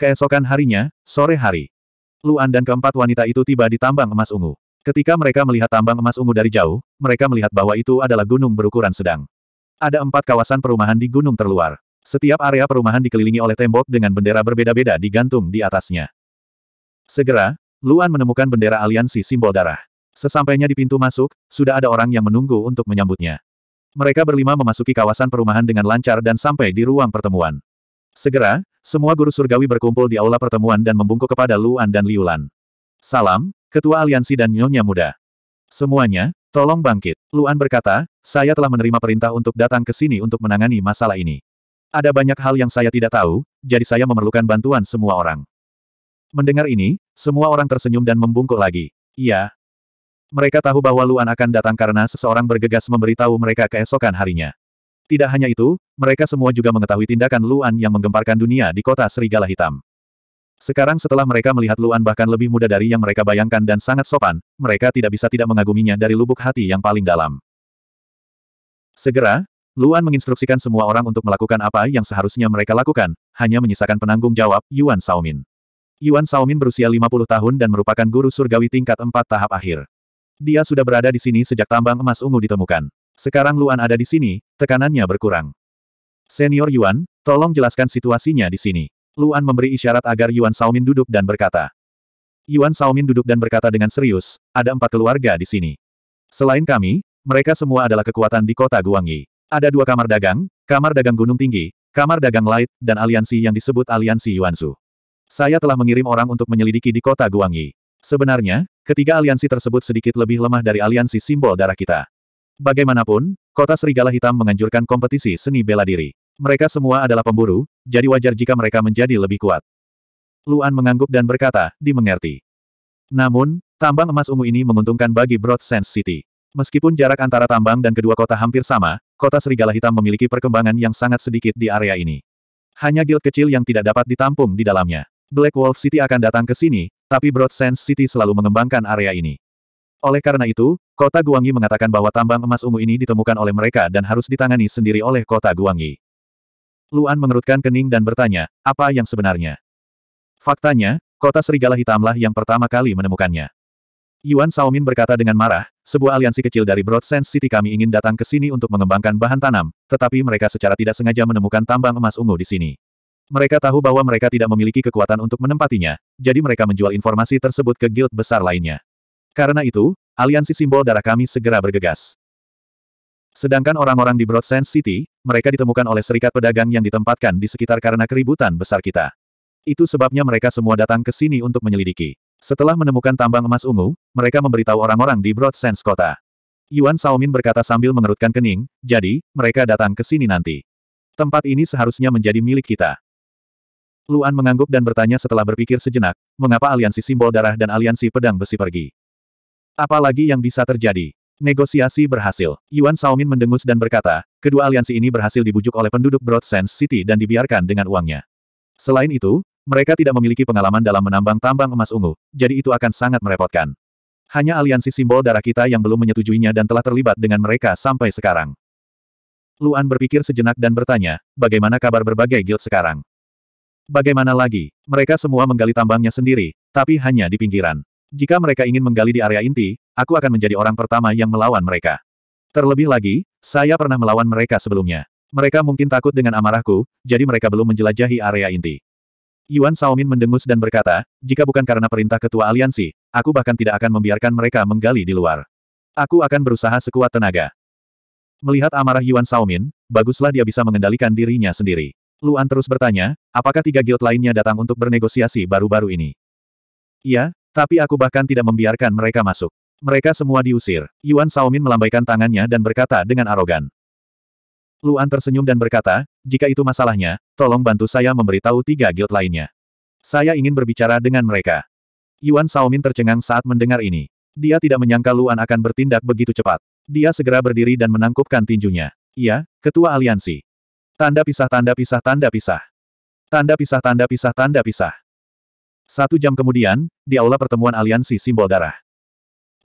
Keesokan harinya, sore hari. Luan dan keempat wanita itu tiba di tambang emas ungu. Ketika mereka melihat tambang emas ungu dari jauh, mereka melihat bahwa itu adalah gunung berukuran sedang. Ada empat kawasan perumahan di gunung terluar. Setiap area perumahan dikelilingi oleh tembok dengan bendera berbeda-beda digantung di atasnya. Segera, Luan menemukan bendera aliansi simbol darah. Sesampainya di pintu masuk, sudah ada orang yang menunggu untuk menyambutnya. Mereka berlima memasuki kawasan perumahan dengan lancar dan sampai di ruang pertemuan. Segera, semua guru surgawi berkumpul di aula pertemuan dan membungkuk kepada Luan dan Liulan. Salam, Ketua Aliansi dan Nyonya Muda. Semuanya, tolong bangkit. Luan berkata, saya telah menerima perintah untuk datang ke sini untuk menangani masalah ini. Ada banyak hal yang saya tidak tahu, jadi saya memerlukan bantuan semua orang. Mendengar ini, semua orang tersenyum dan membungkuk lagi. Iya. Mereka tahu bahwa Luan akan datang karena seseorang bergegas memberitahu mereka keesokan harinya. Tidak hanya itu, mereka semua juga mengetahui tindakan Luan yang menggemparkan dunia di kota Serigala Hitam. Sekarang setelah mereka melihat Luan bahkan lebih muda dari yang mereka bayangkan dan sangat sopan, mereka tidak bisa tidak mengaguminya dari lubuk hati yang paling dalam. Segera, Luan menginstruksikan semua orang untuk melakukan apa yang seharusnya mereka lakukan, hanya menyisakan penanggung jawab, Yuan Saomin. Yuan Saomin berusia 50 tahun dan merupakan guru surgawi tingkat 4 tahap akhir. Dia sudah berada di sini sejak tambang emas ungu ditemukan. Sekarang Luan ada di sini, tekanannya berkurang. Senior Yuan, tolong jelaskan situasinya di sini. Luan memberi isyarat agar Yuan Saomin duduk dan berkata. Yuan Saomin duduk dan berkata dengan serius, ada empat keluarga di sini. Selain kami, mereka semua adalah kekuatan di kota Guangyi. Ada dua kamar dagang, kamar dagang Gunung Tinggi, kamar dagang Light, dan aliansi yang disebut aliansi Yuanzu. Saya telah mengirim orang untuk menyelidiki di kota Guangyi. Sebenarnya, ketiga aliansi tersebut sedikit lebih lemah dari aliansi simbol darah kita. Bagaimanapun, kota Serigala Hitam menganjurkan kompetisi seni bela diri. Mereka semua adalah pemburu, jadi wajar jika mereka menjadi lebih kuat. Luan mengangguk dan berkata, dimengerti. Namun, tambang emas ungu ini menguntungkan bagi Broad Sense City. Meskipun jarak antara tambang dan kedua kota hampir sama, kota Serigala Hitam memiliki perkembangan yang sangat sedikit di area ini. Hanya guild kecil yang tidak dapat ditampung di dalamnya. Black Wolf City akan datang ke sini, tapi Broad Sense City selalu mengembangkan area ini. Oleh karena itu, Kota Guangyi mengatakan bahwa tambang emas ungu ini ditemukan oleh mereka dan harus ditangani sendiri oleh kota Guangyi. Luan mengerutkan kening dan bertanya, apa yang sebenarnya? Faktanya, kota Serigala Hitamlah yang pertama kali menemukannya. Yuan Saomin berkata dengan marah, sebuah aliansi kecil dari Broad Sense City kami ingin datang ke sini untuk mengembangkan bahan tanam, tetapi mereka secara tidak sengaja menemukan tambang emas ungu di sini. Mereka tahu bahwa mereka tidak memiliki kekuatan untuk menempatinya, jadi mereka menjual informasi tersebut ke guild besar lainnya. Karena itu, aliansi simbol darah kami segera bergegas. Sedangkan orang-orang di Broad Sands City, mereka ditemukan oleh serikat pedagang yang ditempatkan di sekitar karena keributan besar kita. Itu sebabnya mereka semua datang ke sini untuk menyelidiki. Setelah menemukan tambang emas ungu, mereka memberitahu orang-orang di Broad Sands kota. Yuan Saomin berkata sambil mengerutkan kening, jadi, mereka datang ke sini nanti. Tempat ini seharusnya menjadi milik kita. Luan mengangguk dan bertanya setelah berpikir sejenak, mengapa aliansi simbol darah dan aliansi pedang besi pergi. Apalagi yang bisa terjadi? Negosiasi berhasil. Yuan Saomin mendengus dan berkata, kedua aliansi ini berhasil dibujuk oleh penduduk Broad Sands City dan dibiarkan dengan uangnya. Selain itu, mereka tidak memiliki pengalaman dalam menambang tambang emas ungu, jadi itu akan sangat merepotkan. Hanya aliansi simbol darah kita yang belum menyetujuinya dan telah terlibat dengan mereka sampai sekarang. Luan berpikir sejenak dan bertanya, bagaimana kabar berbagai guild sekarang? Bagaimana lagi, mereka semua menggali tambangnya sendiri, tapi hanya di pinggiran. Jika mereka ingin menggali di area inti, aku akan menjadi orang pertama yang melawan mereka. Terlebih lagi, saya pernah melawan mereka sebelumnya. Mereka mungkin takut dengan amarahku, jadi mereka belum menjelajahi area inti. Yuan Saomin mendengus dan berkata, jika bukan karena perintah ketua aliansi, aku bahkan tidak akan membiarkan mereka menggali di luar. Aku akan berusaha sekuat tenaga. Melihat amarah Yuan Saomin, baguslah dia bisa mengendalikan dirinya sendiri. Luan terus bertanya, apakah tiga guild lainnya datang untuk bernegosiasi baru-baru ini? Iya, tapi aku bahkan tidak membiarkan mereka masuk. Mereka semua diusir. Yuan Saomin melambaikan tangannya dan berkata dengan arogan. Luan tersenyum dan berkata, jika itu masalahnya, tolong bantu saya memberitahu tiga guild lainnya. Saya ingin berbicara dengan mereka. Yuan Saomin tercengang saat mendengar ini. Dia tidak menyangka Luan akan bertindak begitu cepat. Dia segera berdiri dan menangkupkan tinjunya. Iya, ketua aliansi. Tanda pisah tanda pisah tanda pisah. Tanda pisah tanda pisah tanda pisah. Satu jam kemudian, di aula pertemuan aliansi simbol darah.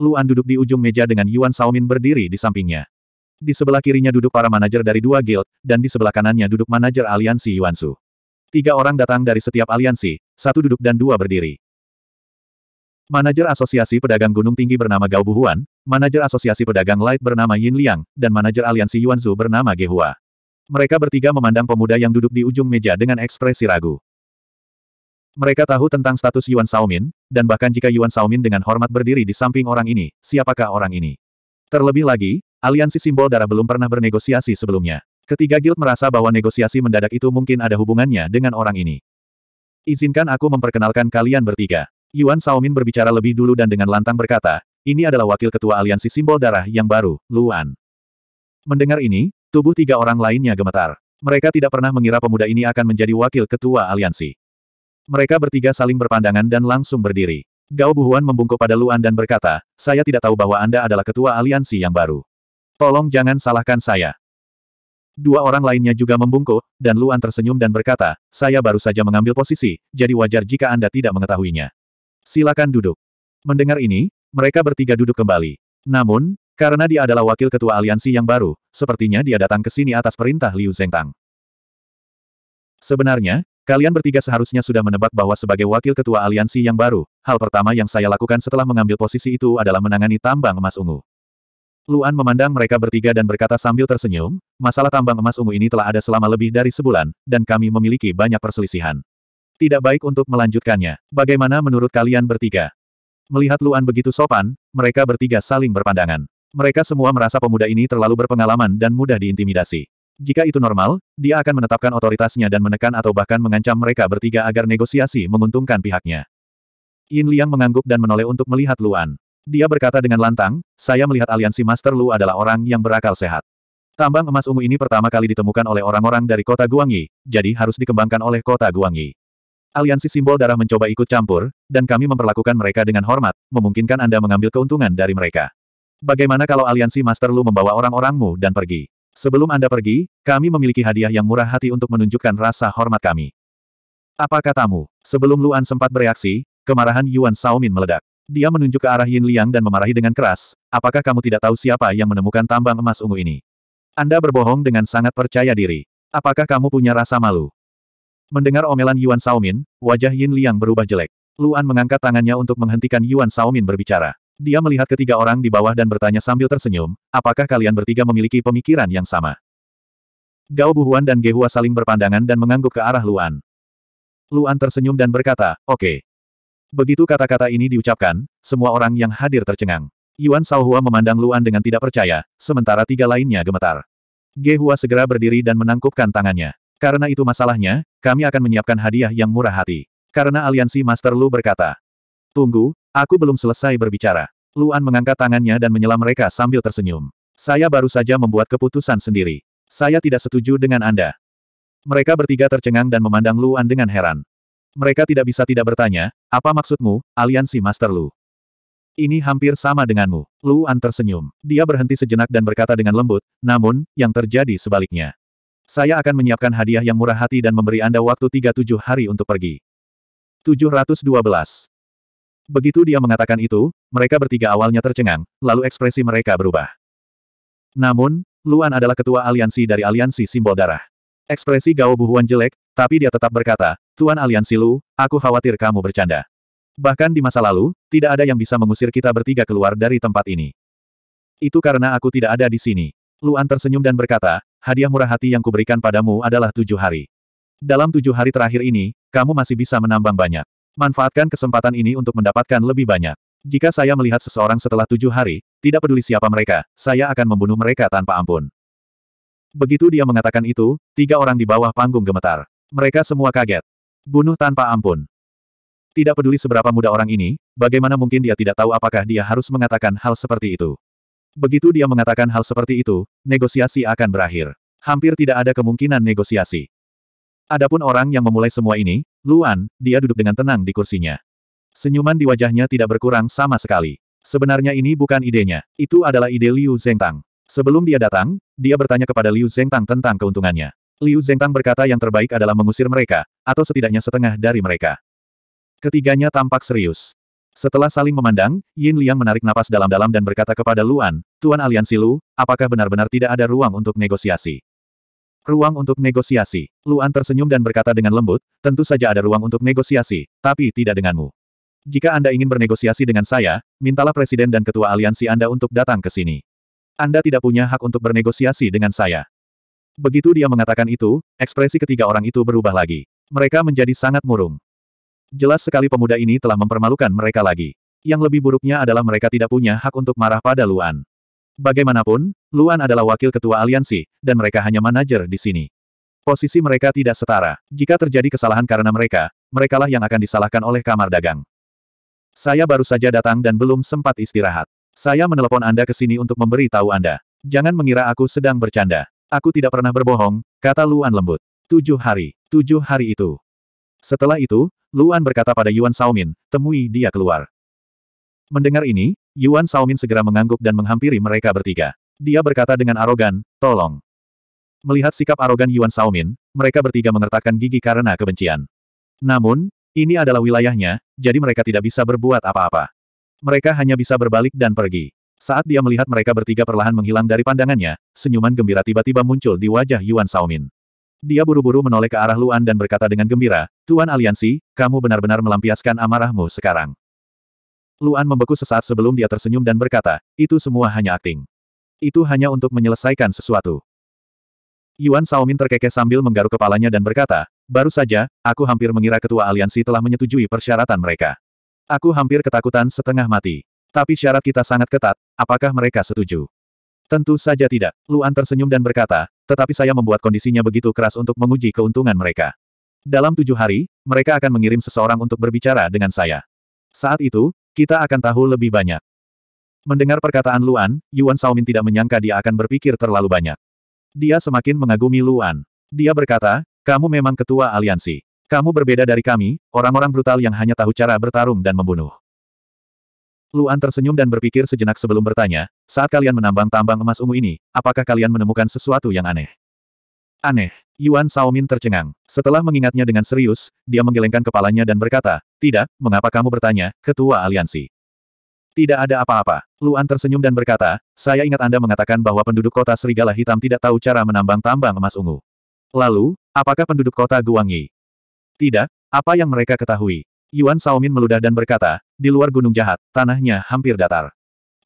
Luan duduk di ujung meja dengan Yuan Saomin berdiri di sampingnya. Di sebelah kirinya duduk para manajer dari dua guild, dan di sebelah kanannya duduk manajer aliansi Yuan Su. Tiga orang datang dari setiap aliansi, satu duduk dan dua berdiri. Manajer Asosiasi Pedagang Gunung Tinggi bernama Gao Buhuan, manajer Asosiasi Pedagang Light bernama Yin Liang, dan manajer aliansi Yuan Su bernama Gehua. Mereka bertiga memandang pemuda yang duduk di ujung meja dengan ekspresi ragu. Mereka tahu tentang status Yuan Saomin, dan bahkan jika Yuan Saomin dengan hormat berdiri di samping orang ini, siapakah orang ini? Terlebih lagi, aliansi simbol darah belum pernah bernegosiasi sebelumnya. Ketiga guild merasa bahwa negosiasi mendadak itu mungkin ada hubungannya dengan orang ini. Izinkan aku memperkenalkan kalian bertiga. Yuan Saomin berbicara lebih dulu dan dengan lantang berkata, ini adalah wakil ketua aliansi simbol darah yang baru, Luan. Mendengar ini, tubuh tiga orang lainnya gemetar. Mereka tidak pernah mengira pemuda ini akan menjadi wakil ketua aliansi. Mereka bertiga saling berpandangan dan langsung berdiri. Gao Buhuan membungkuk pada Luan dan berkata, saya tidak tahu bahwa Anda adalah ketua aliansi yang baru. Tolong jangan salahkan saya. Dua orang lainnya juga membungkuk, dan Luan tersenyum dan berkata, saya baru saja mengambil posisi, jadi wajar jika Anda tidak mengetahuinya. Silakan duduk. Mendengar ini, mereka bertiga duduk kembali. Namun, karena dia adalah wakil ketua aliansi yang baru, sepertinya dia datang ke sini atas perintah Liu Zengtang. Sebenarnya, Kalian bertiga seharusnya sudah menebak bahwa sebagai wakil ketua aliansi yang baru, hal pertama yang saya lakukan setelah mengambil posisi itu adalah menangani tambang emas ungu. Luan memandang mereka bertiga dan berkata sambil tersenyum, masalah tambang emas ungu ini telah ada selama lebih dari sebulan, dan kami memiliki banyak perselisihan. Tidak baik untuk melanjutkannya. Bagaimana menurut kalian bertiga? Melihat Luan begitu sopan, mereka bertiga saling berpandangan. Mereka semua merasa pemuda ini terlalu berpengalaman dan mudah diintimidasi. Jika itu normal, dia akan menetapkan otoritasnya dan menekan atau bahkan mengancam mereka bertiga agar negosiasi menguntungkan pihaknya. Yin Liang mengangguk dan menoleh untuk melihat Luan. Dia berkata dengan lantang, saya melihat aliansi Master Lu adalah orang yang berakal sehat. Tambang emas ungu ini pertama kali ditemukan oleh orang-orang dari kota Guangyi, jadi harus dikembangkan oleh kota Guangyi. Aliansi simbol darah mencoba ikut campur, dan kami memperlakukan mereka dengan hormat, memungkinkan Anda mengambil keuntungan dari mereka. Bagaimana kalau aliansi Master Lu membawa orang-orangmu dan pergi? Sebelum Anda pergi, kami memiliki hadiah yang murah hati untuk menunjukkan rasa hormat kami. Apa katamu? Sebelum Luan sempat bereaksi, kemarahan Yuan Saomin meledak. Dia menunjuk ke arah Yin Liang dan memarahi dengan keras, apakah kamu tidak tahu siapa yang menemukan tambang emas ungu ini? Anda berbohong dengan sangat percaya diri. Apakah kamu punya rasa malu? Mendengar omelan Yuan Saomin, wajah Yin Liang berubah jelek. Luan mengangkat tangannya untuk menghentikan Yuan Saomin berbicara. Dia melihat ketiga orang di bawah dan bertanya sambil tersenyum, apakah kalian bertiga memiliki pemikiran yang sama? Gao Buhuan dan Gehua saling berpandangan dan mengangguk ke arah Luan. Luan tersenyum dan berkata, oke. Okay. Begitu kata-kata ini diucapkan, semua orang yang hadir tercengang. Yuan Shaohua memandang Luan dengan tidak percaya, sementara tiga lainnya gemetar. Gehua segera berdiri dan menangkupkan tangannya. Karena itu masalahnya, kami akan menyiapkan hadiah yang murah hati. Karena aliansi Master Lu berkata. Tunggu, Aku belum selesai berbicara. Luan mengangkat tangannya dan menyela mereka sambil tersenyum. Saya baru saja membuat keputusan sendiri. Saya tidak setuju dengan Anda. Mereka bertiga tercengang dan memandang Luan dengan heran. Mereka tidak bisa tidak bertanya, apa maksudmu, aliansi Master Lu? Ini hampir sama denganmu. Luan tersenyum. Dia berhenti sejenak dan berkata dengan lembut, namun, yang terjadi sebaliknya. Saya akan menyiapkan hadiah yang murah hati dan memberi Anda waktu 37 hari untuk pergi. 712. Begitu dia mengatakan itu, mereka bertiga awalnya tercengang, lalu ekspresi mereka berubah. Namun, Luan adalah ketua aliansi dari aliansi simbol darah. Ekspresi Gao Buhuan jelek, tapi dia tetap berkata, Tuan aliansi Lu, aku khawatir kamu bercanda. Bahkan di masa lalu, tidak ada yang bisa mengusir kita bertiga keluar dari tempat ini. Itu karena aku tidak ada di sini. Luan tersenyum dan berkata, hadiah murah hati yang kuberikan padamu adalah tujuh hari. Dalam tujuh hari terakhir ini, kamu masih bisa menambang banyak. Manfaatkan kesempatan ini untuk mendapatkan lebih banyak. Jika saya melihat seseorang setelah tujuh hari, tidak peduli siapa mereka, saya akan membunuh mereka tanpa ampun. Begitu dia mengatakan itu, tiga orang di bawah panggung gemetar. Mereka semua kaget. Bunuh tanpa ampun. Tidak peduli seberapa muda orang ini, bagaimana mungkin dia tidak tahu apakah dia harus mengatakan hal seperti itu. Begitu dia mengatakan hal seperti itu, negosiasi akan berakhir. Hampir tidak ada kemungkinan negosiasi. Adapun orang yang memulai semua ini, Luan, dia duduk dengan tenang di kursinya. Senyuman di wajahnya tidak berkurang sama sekali. Sebenarnya ini bukan idenya, itu adalah ide Liu Zhengtang. Sebelum dia datang, dia bertanya kepada Liu Zhengtang tentang keuntungannya. Liu Zhengtang berkata yang terbaik adalah mengusir mereka, atau setidaknya setengah dari mereka. Ketiganya tampak serius. Setelah saling memandang, Yin Liang menarik napas dalam-dalam dan berkata kepada Luan, Tuan Aliansi Lu, apakah benar-benar tidak ada ruang untuk negosiasi? Ruang untuk negosiasi. Luan tersenyum dan berkata dengan lembut, tentu saja ada ruang untuk negosiasi, tapi tidak denganmu. Jika Anda ingin bernegosiasi dengan saya, mintalah Presiden dan Ketua Aliansi Anda untuk datang ke sini. Anda tidak punya hak untuk bernegosiasi dengan saya. Begitu dia mengatakan itu, ekspresi ketiga orang itu berubah lagi. Mereka menjadi sangat murung. Jelas sekali pemuda ini telah mempermalukan mereka lagi. Yang lebih buruknya adalah mereka tidak punya hak untuk marah pada Luan. Bagaimanapun, Luan adalah wakil ketua aliansi, dan mereka hanya manajer di sini. Posisi mereka tidak setara. Jika terjadi kesalahan karena mereka, merekalah yang akan disalahkan oleh kamar dagang. Saya baru saja datang dan belum sempat istirahat. Saya menelepon Anda ke sini untuk memberi tahu Anda. Jangan mengira aku sedang bercanda. Aku tidak pernah berbohong, kata Luan lembut. Tujuh hari. Tujuh hari itu. Setelah itu, Luan berkata pada Yuan Saomin, temui dia keluar. Mendengar ini, Yuan Saomin segera mengangguk dan menghampiri mereka bertiga. Dia berkata dengan arogan, tolong. Melihat sikap arogan Yuan Saomin, mereka bertiga mengertakkan gigi karena kebencian. Namun, ini adalah wilayahnya, jadi mereka tidak bisa berbuat apa-apa. Mereka hanya bisa berbalik dan pergi. Saat dia melihat mereka bertiga perlahan menghilang dari pandangannya, senyuman gembira tiba-tiba muncul di wajah Yuan Saomin. Dia buru-buru menoleh ke arah Luan dan berkata dengan gembira, Tuan Aliansi, kamu benar-benar melampiaskan amarahmu sekarang. Luan membeku sesaat sebelum dia tersenyum dan berkata, itu semua hanya akting. Itu hanya untuk menyelesaikan sesuatu. Yuan Saomin terkekeh sambil menggaruk kepalanya dan berkata, baru saja, aku hampir mengira ketua aliansi telah menyetujui persyaratan mereka. Aku hampir ketakutan setengah mati. Tapi syarat kita sangat ketat, apakah mereka setuju? Tentu saja tidak. Luan tersenyum dan berkata, tetapi saya membuat kondisinya begitu keras untuk menguji keuntungan mereka. Dalam tujuh hari, mereka akan mengirim seseorang untuk berbicara dengan saya. Saat itu, kita akan tahu lebih banyak. Mendengar perkataan Luan, Yuan Saomin tidak menyangka dia akan berpikir terlalu banyak. Dia semakin mengagumi Luan. Dia berkata, kamu memang ketua aliansi. Kamu berbeda dari kami, orang-orang brutal yang hanya tahu cara bertarung dan membunuh. Luan tersenyum dan berpikir sejenak sebelum bertanya, saat kalian menambang tambang emas ungu ini, apakah kalian menemukan sesuatu yang aneh? Aneh. Yuan Saomin tercengang. Setelah mengingatnya dengan serius, dia menggelengkan kepalanya dan berkata, Tidak, mengapa kamu bertanya, ketua aliansi? Tidak ada apa-apa. Luan tersenyum dan berkata, Saya ingat Anda mengatakan bahwa penduduk kota Serigala Hitam tidak tahu cara menambang tambang emas ungu. Lalu, apakah penduduk kota Guangyi? Tidak, apa yang mereka ketahui? Yuan Saomin meludah dan berkata, Di luar gunung jahat, tanahnya hampir datar.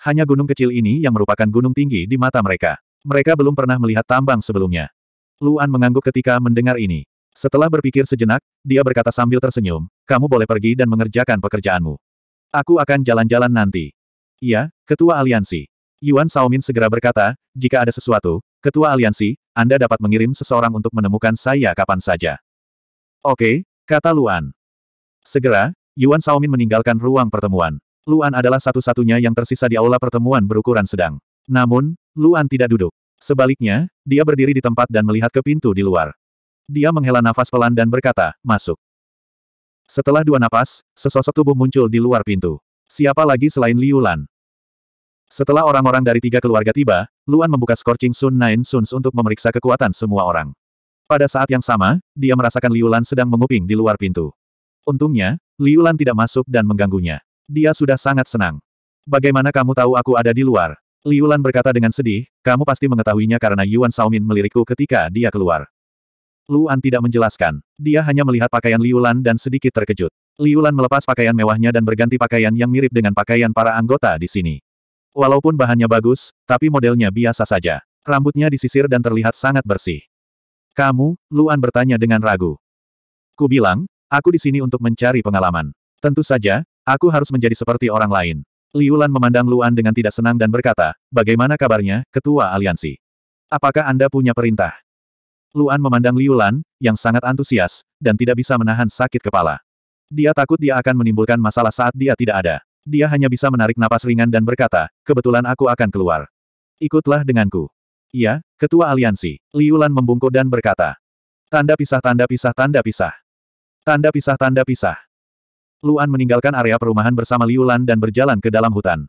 Hanya gunung kecil ini yang merupakan gunung tinggi di mata mereka. Mereka belum pernah melihat tambang sebelumnya. Luan mengangguk ketika mendengar ini. Setelah berpikir sejenak, dia berkata sambil tersenyum, kamu boleh pergi dan mengerjakan pekerjaanmu. Aku akan jalan-jalan nanti. Iya, Ketua Aliansi. Yuan Saomin segera berkata, jika ada sesuatu, Ketua Aliansi, Anda dapat mengirim seseorang untuk menemukan saya kapan saja. Oke, kata Luan. Segera, Yuan Saomin meninggalkan ruang pertemuan. Luan adalah satu-satunya yang tersisa di aula pertemuan berukuran sedang. Namun, Luan tidak duduk. Sebaliknya, dia berdiri di tempat dan melihat ke pintu di luar. Dia menghela nafas pelan dan berkata, masuk. Setelah dua napas, sesosok tubuh muncul di luar pintu. Siapa lagi selain Liu Lan? Setelah orang-orang dari tiga keluarga tiba, Luan membuka scorching Sun Nine Suns untuk memeriksa kekuatan semua orang. Pada saat yang sama, dia merasakan Liu Lan sedang menguping di luar pintu. Untungnya, Liu Lan tidak masuk dan mengganggunya. Dia sudah sangat senang. Bagaimana kamu tahu aku ada di luar? Liulan berkata dengan sedih, kamu pasti mengetahuinya karena Yuan Xiaomin melirikku ketika dia keluar. Luan tidak menjelaskan. Dia hanya melihat pakaian Liulan dan sedikit terkejut. Liulan melepas pakaian mewahnya dan berganti pakaian yang mirip dengan pakaian para anggota di sini. Walaupun bahannya bagus, tapi modelnya biasa saja. Rambutnya disisir dan terlihat sangat bersih. Kamu, Luan bertanya dengan ragu. Ku bilang, aku di sini untuk mencari pengalaman. Tentu saja, aku harus menjadi seperti orang lain. Liulan memandang Luan dengan tidak senang dan berkata, bagaimana kabarnya, Ketua Aliansi? Apakah Anda punya perintah? Luan memandang Liulan, yang sangat antusias, dan tidak bisa menahan sakit kepala. Dia takut dia akan menimbulkan masalah saat dia tidak ada. Dia hanya bisa menarik napas ringan dan berkata, kebetulan aku akan keluar. Ikutlah denganku. Iya, Ketua Aliansi. Liulan membungkuk dan berkata. Tanda pisah tanda pisah tanda pisah. Tanda pisah tanda pisah. Luan meninggalkan area perumahan bersama Liu dan berjalan ke dalam hutan.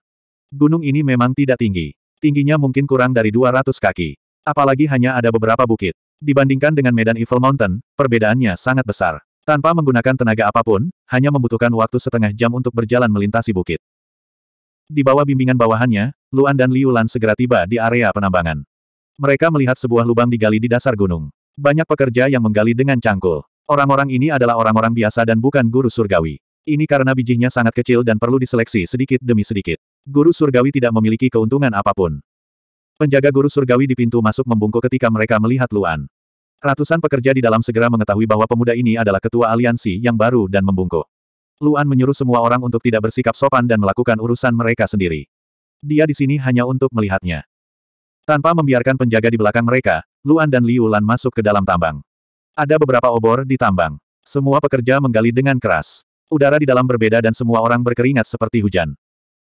Gunung ini memang tidak tinggi. Tingginya mungkin kurang dari 200 kaki. Apalagi hanya ada beberapa bukit. Dibandingkan dengan medan Evil Mountain, perbedaannya sangat besar. Tanpa menggunakan tenaga apapun, hanya membutuhkan waktu setengah jam untuk berjalan melintasi bukit. Di bawah bimbingan bawahannya, Luan dan Liu segera tiba di area penambangan. Mereka melihat sebuah lubang digali di dasar gunung. Banyak pekerja yang menggali dengan cangkul. Orang-orang ini adalah orang-orang biasa dan bukan guru surgawi. Ini karena bijinya sangat kecil dan perlu diseleksi sedikit demi sedikit. Guru surgawi tidak memiliki keuntungan apapun. Penjaga guru surgawi di pintu masuk membungkuk ketika mereka melihat Luan. Ratusan pekerja di dalam segera mengetahui bahwa pemuda ini adalah ketua aliansi yang baru dan membungkuk. Luan menyuruh semua orang untuk tidak bersikap sopan dan melakukan urusan mereka sendiri. Dia di sini hanya untuk melihatnya. Tanpa membiarkan penjaga di belakang mereka, Luan dan Liu Lan masuk ke dalam tambang. Ada beberapa obor di tambang. Semua pekerja menggali dengan keras. Udara di dalam berbeda dan semua orang berkeringat seperti hujan.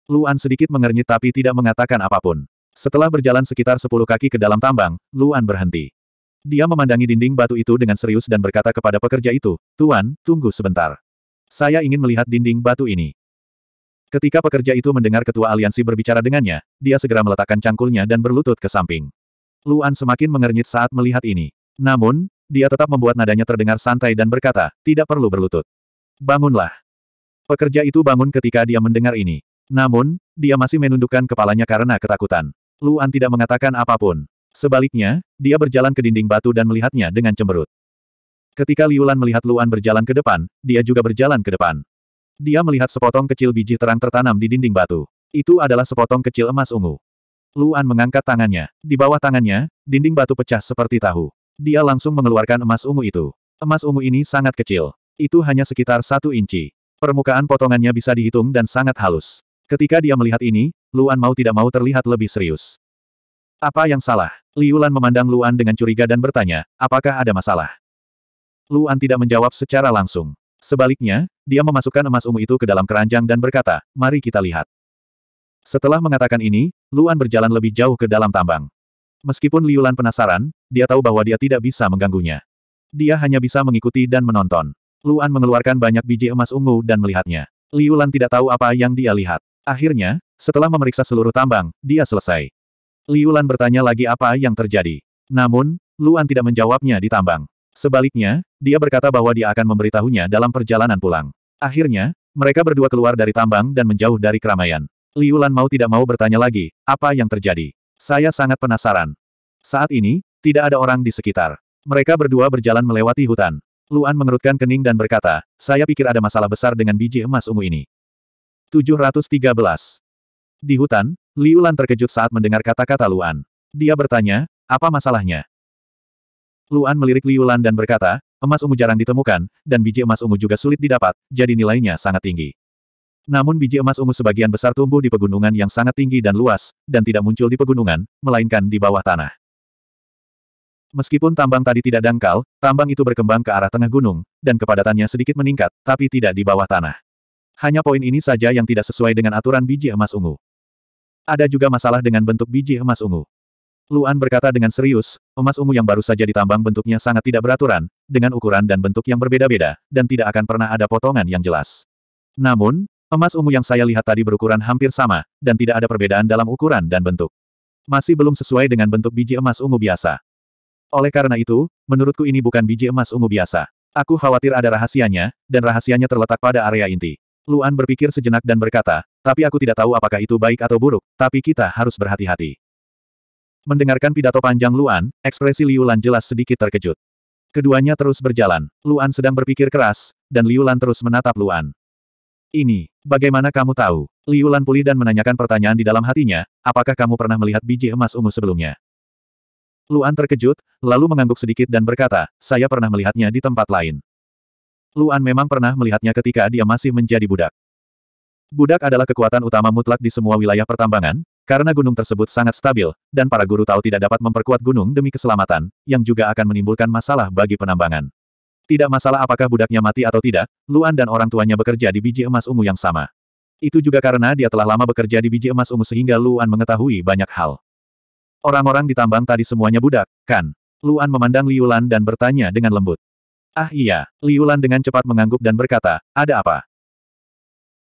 Luan sedikit mengernyit tapi tidak mengatakan apapun. Setelah berjalan sekitar sepuluh kaki ke dalam tambang, Luan berhenti. Dia memandangi dinding batu itu dengan serius dan berkata kepada pekerja itu, Tuan, tunggu sebentar. Saya ingin melihat dinding batu ini. Ketika pekerja itu mendengar ketua aliansi berbicara dengannya, dia segera meletakkan cangkulnya dan berlutut ke samping. Luan semakin mengernyit saat melihat ini. Namun, dia tetap membuat nadanya terdengar santai dan berkata, tidak perlu berlutut. Bangunlah. Pekerja itu bangun ketika dia mendengar ini. Namun, dia masih menundukkan kepalanya karena ketakutan. Luan tidak mengatakan apapun. Sebaliknya, dia berjalan ke dinding batu dan melihatnya dengan cemberut. Ketika Liulan melihat Luan berjalan ke depan, dia juga berjalan ke depan. Dia melihat sepotong kecil biji terang tertanam di dinding batu. Itu adalah sepotong kecil emas ungu. Luan mengangkat tangannya. Di bawah tangannya, dinding batu pecah seperti tahu. Dia langsung mengeluarkan emas ungu itu. Emas ungu ini sangat kecil. Itu hanya sekitar satu inci. Permukaan potongannya bisa dihitung dan sangat halus. Ketika dia melihat ini, Luan mau tidak mau terlihat lebih serius. Apa yang salah? Liulan memandang Luan dengan curiga dan bertanya, apakah ada masalah? Luan tidak menjawab secara langsung. Sebaliknya, dia memasukkan emas ungu itu ke dalam keranjang dan berkata, mari kita lihat. Setelah mengatakan ini, Luan berjalan lebih jauh ke dalam tambang. Meskipun Liulan penasaran, dia tahu bahwa dia tidak bisa mengganggunya. Dia hanya bisa mengikuti dan menonton. Luan mengeluarkan banyak biji emas ungu dan melihatnya. Liu Lan tidak tahu apa yang dia lihat. Akhirnya, setelah memeriksa seluruh tambang, dia selesai. Liu Lan bertanya lagi apa yang terjadi. Namun, Luan tidak menjawabnya di tambang. Sebaliknya, dia berkata bahwa dia akan memberitahunya dalam perjalanan pulang. Akhirnya, mereka berdua keluar dari tambang dan menjauh dari keramaian. Liu Lan mau tidak mau bertanya lagi, apa yang terjadi? Saya sangat penasaran. Saat ini, tidak ada orang di sekitar. Mereka berdua berjalan melewati hutan. Luan mengerutkan kening dan berkata, saya pikir ada masalah besar dengan biji emas ungu ini. 713. Di hutan, Liu Lan terkejut saat mendengar kata-kata Luan. Dia bertanya, apa masalahnya? Luan melirik Liu Lan dan berkata, emas ungu jarang ditemukan, dan biji emas ungu juga sulit didapat, jadi nilainya sangat tinggi. Namun biji emas ungu sebagian besar tumbuh di pegunungan yang sangat tinggi dan luas, dan tidak muncul di pegunungan, melainkan di bawah tanah. Meskipun tambang tadi tidak dangkal, tambang itu berkembang ke arah tengah gunung, dan kepadatannya sedikit meningkat, tapi tidak di bawah tanah. Hanya poin ini saja yang tidak sesuai dengan aturan biji emas ungu. Ada juga masalah dengan bentuk biji emas ungu. Luan berkata dengan serius, emas ungu yang baru saja ditambang bentuknya sangat tidak beraturan, dengan ukuran dan bentuk yang berbeda-beda, dan tidak akan pernah ada potongan yang jelas. Namun, emas ungu yang saya lihat tadi berukuran hampir sama, dan tidak ada perbedaan dalam ukuran dan bentuk. Masih belum sesuai dengan bentuk biji emas ungu biasa. Oleh karena itu, menurutku ini bukan biji emas ungu biasa. Aku khawatir ada rahasianya, dan rahasianya terletak pada area inti. Luan berpikir sejenak dan berkata, tapi aku tidak tahu apakah itu baik atau buruk, tapi kita harus berhati-hati. Mendengarkan pidato panjang Luan, ekspresi Liu Lan jelas sedikit terkejut. Keduanya terus berjalan. Luan sedang berpikir keras, dan Liu Lan terus menatap Luan. Ini, bagaimana kamu tahu? Liu Lan pulih dan menanyakan pertanyaan di dalam hatinya, apakah kamu pernah melihat biji emas ungu sebelumnya? Luan terkejut, lalu mengangguk sedikit dan berkata, saya pernah melihatnya di tempat lain. Luan memang pernah melihatnya ketika dia masih menjadi budak. Budak adalah kekuatan utama mutlak di semua wilayah pertambangan, karena gunung tersebut sangat stabil, dan para guru tahu tidak dapat memperkuat gunung demi keselamatan, yang juga akan menimbulkan masalah bagi penambangan. Tidak masalah apakah budaknya mati atau tidak, Luan dan orang tuanya bekerja di biji emas ungu yang sama. Itu juga karena dia telah lama bekerja di biji emas ungu sehingga Luan mengetahui banyak hal. Orang-orang di tambang tadi semuanya budak, kan? Luan memandang Liulan dan bertanya dengan lembut. Ah iya, Liulan dengan cepat mengangguk dan berkata, ada apa?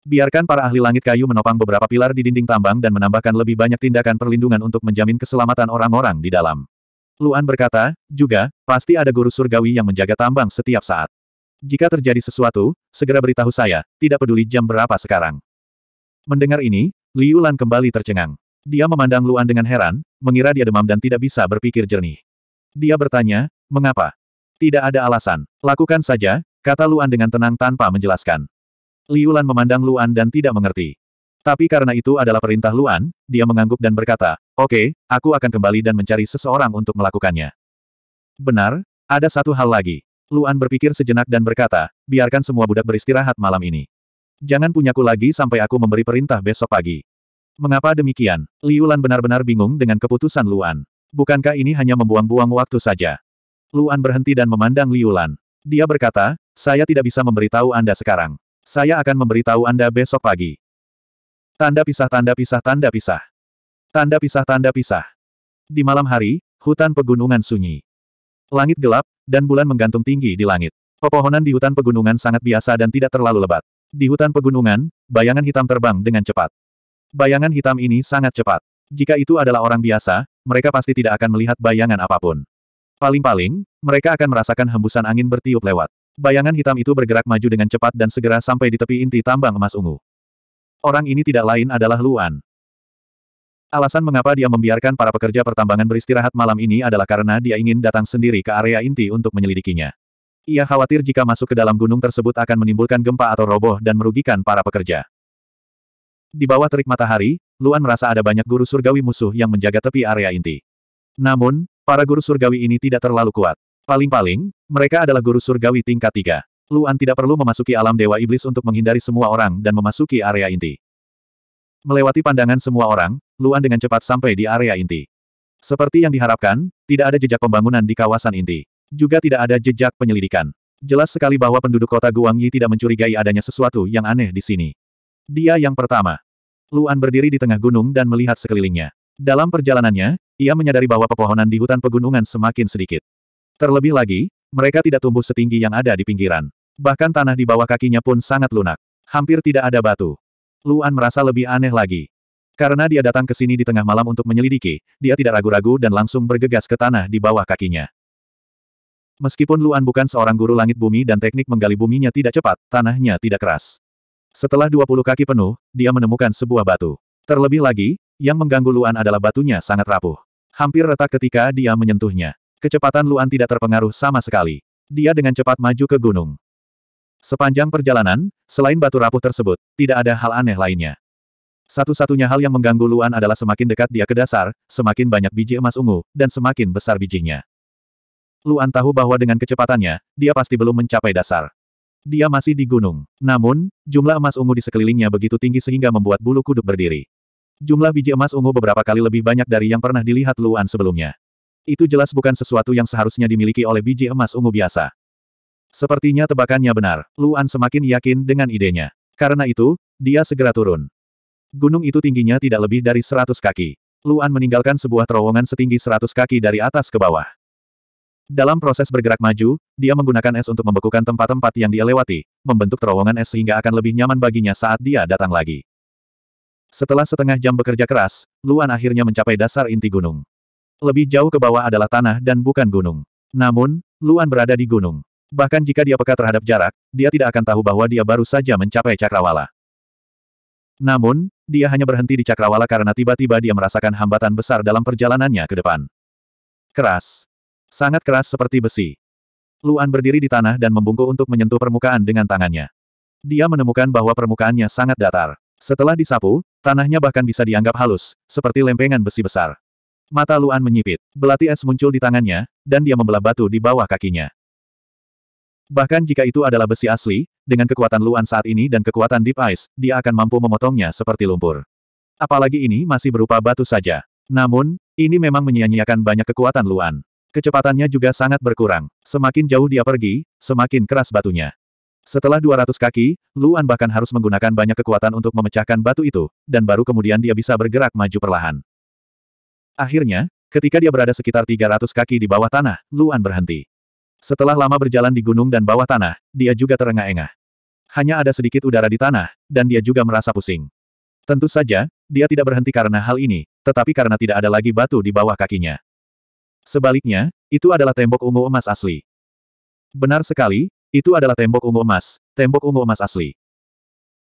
Biarkan para ahli langit kayu menopang beberapa pilar di dinding tambang dan menambahkan lebih banyak tindakan perlindungan untuk menjamin keselamatan orang-orang di dalam. Luan berkata, juga, pasti ada guru surgawi yang menjaga tambang setiap saat. Jika terjadi sesuatu, segera beritahu saya, tidak peduli jam berapa sekarang. Mendengar ini, Liulan kembali tercengang. Dia memandang Luan dengan heran, mengira dia demam dan tidak bisa berpikir jernih. Dia bertanya, mengapa? Tidak ada alasan. Lakukan saja, kata Luan dengan tenang tanpa menjelaskan. Liulan memandang Luan dan tidak mengerti. Tapi karena itu adalah perintah Luan, dia mengangguk dan berkata, oke, okay, aku akan kembali dan mencari seseorang untuk melakukannya. Benar, ada satu hal lagi. Luan berpikir sejenak dan berkata, biarkan semua budak beristirahat malam ini. Jangan punyaku lagi sampai aku memberi perintah besok pagi. Mengapa demikian? Liu benar-benar bingung dengan keputusan Luan. Bukankah ini hanya membuang-buang waktu saja? Luan berhenti dan memandang Liu Dia berkata, saya tidak bisa memberitahu Anda sekarang. Saya akan memberitahu Anda besok pagi. Tanda pisah tanda pisah tanda pisah. Tanda pisah tanda pisah. Di malam hari, hutan pegunungan sunyi. Langit gelap, dan bulan menggantung tinggi di langit. Pepohonan di hutan pegunungan sangat biasa dan tidak terlalu lebat. Di hutan pegunungan, bayangan hitam terbang dengan cepat. Bayangan hitam ini sangat cepat. Jika itu adalah orang biasa, mereka pasti tidak akan melihat bayangan apapun. Paling-paling, mereka akan merasakan hembusan angin bertiup lewat. Bayangan hitam itu bergerak maju dengan cepat dan segera sampai di tepi inti tambang emas ungu. Orang ini tidak lain adalah Luan. Alasan mengapa dia membiarkan para pekerja pertambangan beristirahat malam ini adalah karena dia ingin datang sendiri ke area inti untuk menyelidikinya. Ia khawatir jika masuk ke dalam gunung tersebut akan menimbulkan gempa atau roboh dan merugikan para pekerja. Di bawah terik matahari, Luan merasa ada banyak guru surgawi musuh yang menjaga tepi area inti. Namun, para guru surgawi ini tidak terlalu kuat. Paling-paling, mereka adalah guru surgawi tingkat tiga. Luan tidak perlu memasuki alam Dewa Iblis untuk menghindari semua orang dan memasuki area inti. Melewati pandangan semua orang, Luan dengan cepat sampai di area inti. Seperti yang diharapkan, tidak ada jejak pembangunan di kawasan inti. Juga tidak ada jejak penyelidikan. Jelas sekali bahwa penduduk kota Guangyi tidak mencurigai adanya sesuatu yang aneh di sini. Dia yang pertama. Luan berdiri di tengah gunung dan melihat sekelilingnya. Dalam perjalanannya, ia menyadari bahwa pepohonan di hutan pegunungan semakin sedikit. Terlebih lagi, mereka tidak tumbuh setinggi yang ada di pinggiran. Bahkan tanah di bawah kakinya pun sangat lunak. Hampir tidak ada batu. Luan merasa lebih aneh lagi. Karena dia datang ke sini di tengah malam untuk menyelidiki, dia tidak ragu-ragu dan langsung bergegas ke tanah di bawah kakinya. Meskipun Luan bukan seorang guru langit bumi dan teknik menggali buminya tidak cepat, tanahnya tidak keras. Setelah 20 kaki penuh, dia menemukan sebuah batu. Terlebih lagi, yang mengganggu Luan adalah batunya sangat rapuh. Hampir retak ketika dia menyentuhnya. Kecepatan Luan tidak terpengaruh sama sekali. Dia dengan cepat maju ke gunung. Sepanjang perjalanan, selain batu rapuh tersebut, tidak ada hal aneh lainnya. Satu-satunya hal yang mengganggu Luan adalah semakin dekat dia ke dasar, semakin banyak biji emas ungu, dan semakin besar bijinya. Luan tahu bahwa dengan kecepatannya, dia pasti belum mencapai dasar. Dia masih di gunung. Namun, jumlah emas ungu di sekelilingnya begitu tinggi sehingga membuat bulu kuduk berdiri. Jumlah biji emas ungu beberapa kali lebih banyak dari yang pernah dilihat Luan sebelumnya. Itu jelas bukan sesuatu yang seharusnya dimiliki oleh biji emas ungu biasa. Sepertinya tebakannya benar, Luan semakin yakin dengan idenya. Karena itu, dia segera turun. Gunung itu tingginya tidak lebih dari 100 kaki. Luan meninggalkan sebuah terowongan setinggi 100 kaki dari atas ke bawah. Dalam proses bergerak maju, dia menggunakan es untuk membekukan tempat-tempat yang dia lewati, membentuk terowongan es sehingga akan lebih nyaman baginya saat dia datang lagi. Setelah setengah jam bekerja keras, Luan akhirnya mencapai dasar inti gunung. Lebih jauh ke bawah adalah tanah dan bukan gunung. Namun, Luan berada di gunung. Bahkan jika dia peka terhadap jarak, dia tidak akan tahu bahwa dia baru saja mencapai cakrawala. Namun, dia hanya berhenti di cakrawala karena tiba-tiba dia merasakan hambatan besar dalam perjalanannya ke depan. Keras, Sangat keras seperti besi. Luan berdiri di tanah dan membungkuk untuk menyentuh permukaan dengan tangannya. Dia menemukan bahwa permukaannya sangat datar. Setelah disapu, tanahnya bahkan bisa dianggap halus, seperti lempengan besi besar. Mata Luan menyipit, belati es muncul di tangannya, dan dia membelah batu di bawah kakinya. Bahkan jika itu adalah besi asli, dengan kekuatan Luan saat ini dan kekuatan Deep Ice, dia akan mampu memotongnya seperti lumpur. Apalagi ini masih berupa batu saja. Namun, ini memang menyia-nyiakan banyak kekuatan Luan. Kecepatannya juga sangat berkurang. Semakin jauh dia pergi, semakin keras batunya. Setelah 200 kaki, Luan bahkan harus menggunakan banyak kekuatan untuk memecahkan batu itu, dan baru kemudian dia bisa bergerak maju perlahan. Akhirnya, ketika dia berada sekitar 300 kaki di bawah tanah, Luan berhenti. Setelah lama berjalan di gunung dan bawah tanah, dia juga terengah-engah. Hanya ada sedikit udara di tanah, dan dia juga merasa pusing. Tentu saja, dia tidak berhenti karena hal ini, tetapi karena tidak ada lagi batu di bawah kakinya. Sebaliknya, itu adalah tembok ungu emas asli. Benar sekali, itu adalah tembok ungu emas, tembok ungu emas asli.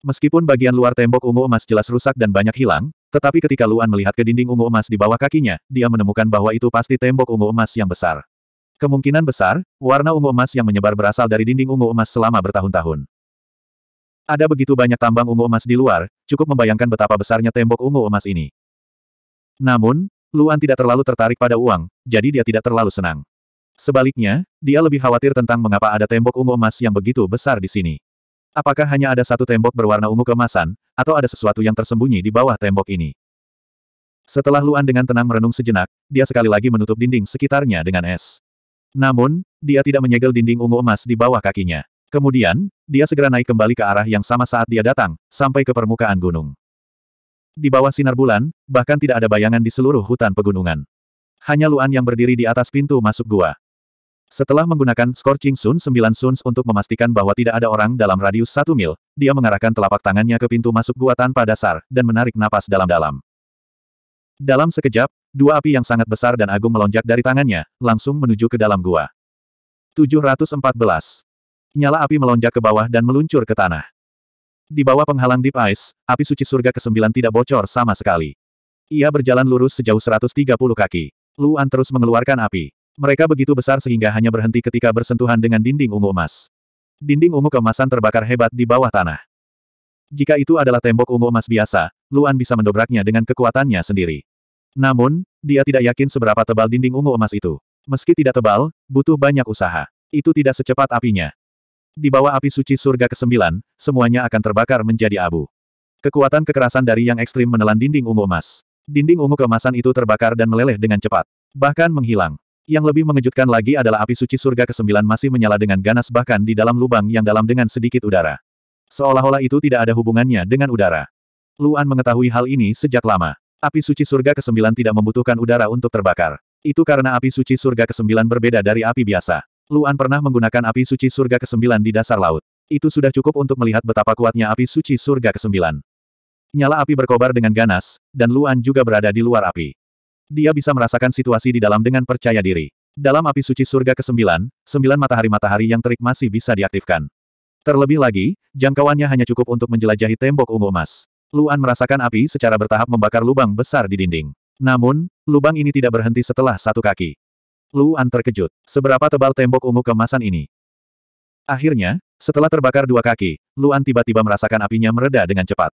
Meskipun bagian luar tembok ungu emas jelas rusak dan banyak hilang, tetapi ketika Luan melihat ke dinding ungu emas di bawah kakinya, dia menemukan bahwa itu pasti tembok ungu emas yang besar. Kemungkinan besar, warna ungu emas yang menyebar berasal dari dinding ungu emas selama bertahun-tahun. Ada begitu banyak tambang ungu emas di luar, cukup membayangkan betapa besarnya tembok ungu emas ini. Namun, Luan tidak terlalu tertarik pada uang, jadi dia tidak terlalu senang. Sebaliknya, dia lebih khawatir tentang mengapa ada tembok ungu emas yang begitu besar di sini. Apakah hanya ada satu tembok berwarna ungu kemasan, atau ada sesuatu yang tersembunyi di bawah tembok ini? Setelah Luan dengan tenang merenung sejenak, dia sekali lagi menutup dinding sekitarnya dengan es. Namun, dia tidak menyegel dinding ungu emas di bawah kakinya. Kemudian, dia segera naik kembali ke arah yang sama saat dia datang, sampai ke permukaan gunung. Di bawah sinar bulan, bahkan tidak ada bayangan di seluruh hutan pegunungan. Hanya Luan yang berdiri di atas pintu masuk gua. Setelah menggunakan Scorching Sun 9 Suns untuk memastikan bahwa tidak ada orang dalam radius satu mil, dia mengarahkan telapak tangannya ke pintu masuk gua tanpa dasar, dan menarik napas dalam-dalam. Dalam sekejap, dua api yang sangat besar dan agung melonjak dari tangannya, langsung menuju ke dalam gua. 714. Nyala api melonjak ke bawah dan meluncur ke tanah. Di bawah penghalang Deep Ice, api suci surga ke-9 tidak bocor sama sekali. Ia berjalan lurus sejauh 130 kaki. Luan terus mengeluarkan api. Mereka begitu besar sehingga hanya berhenti ketika bersentuhan dengan dinding ungu emas. Dinding ungu kemasan terbakar hebat di bawah tanah. Jika itu adalah tembok ungu emas biasa, Luan bisa mendobraknya dengan kekuatannya sendiri. Namun, dia tidak yakin seberapa tebal dinding ungu emas itu. Meski tidak tebal, butuh banyak usaha. Itu tidak secepat apinya. Di bawah api suci surga ke-9, semuanya akan terbakar menjadi abu. Kekuatan kekerasan dari yang ekstrim menelan dinding ungu emas. Dinding ungu keemasan itu terbakar dan meleleh dengan cepat. Bahkan menghilang. Yang lebih mengejutkan lagi adalah api suci surga ke-9 masih menyala dengan ganas bahkan di dalam lubang yang dalam dengan sedikit udara. Seolah-olah itu tidak ada hubungannya dengan udara. Luan mengetahui hal ini sejak lama. Api suci surga ke-9 tidak membutuhkan udara untuk terbakar. Itu karena api suci surga ke-9 berbeda dari api biasa. Luan pernah menggunakan api suci surga ke-9 di dasar laut. Itu sudah cukup untuk melihat betapa kuatnya api suci surga ke-9. Nyala api berkobar dengan ganas, dan Luan juga berada di luar api. Dia bisa merasakan situasi di dalam dengan percaya diri. Dalam api suci surga ke-9, sembilan matahari-matahari yang terik masih bisa diaktifkan. Terlebih lagi, jangkauannya hanya cukup untuk menjelajahi tembok ungu emas. Luan merasakan api secara bertahap membakar lubang besar di dinding. Namun, lubang ini tidak berhenti setelah satu kaki. Luan terkejut. Seberapa tebal tembok ungu kemasan ini? Akhirnya, setelah terbakar dua kaki, Luan tiba-tiba merasakan apinya mereda dengan cepat.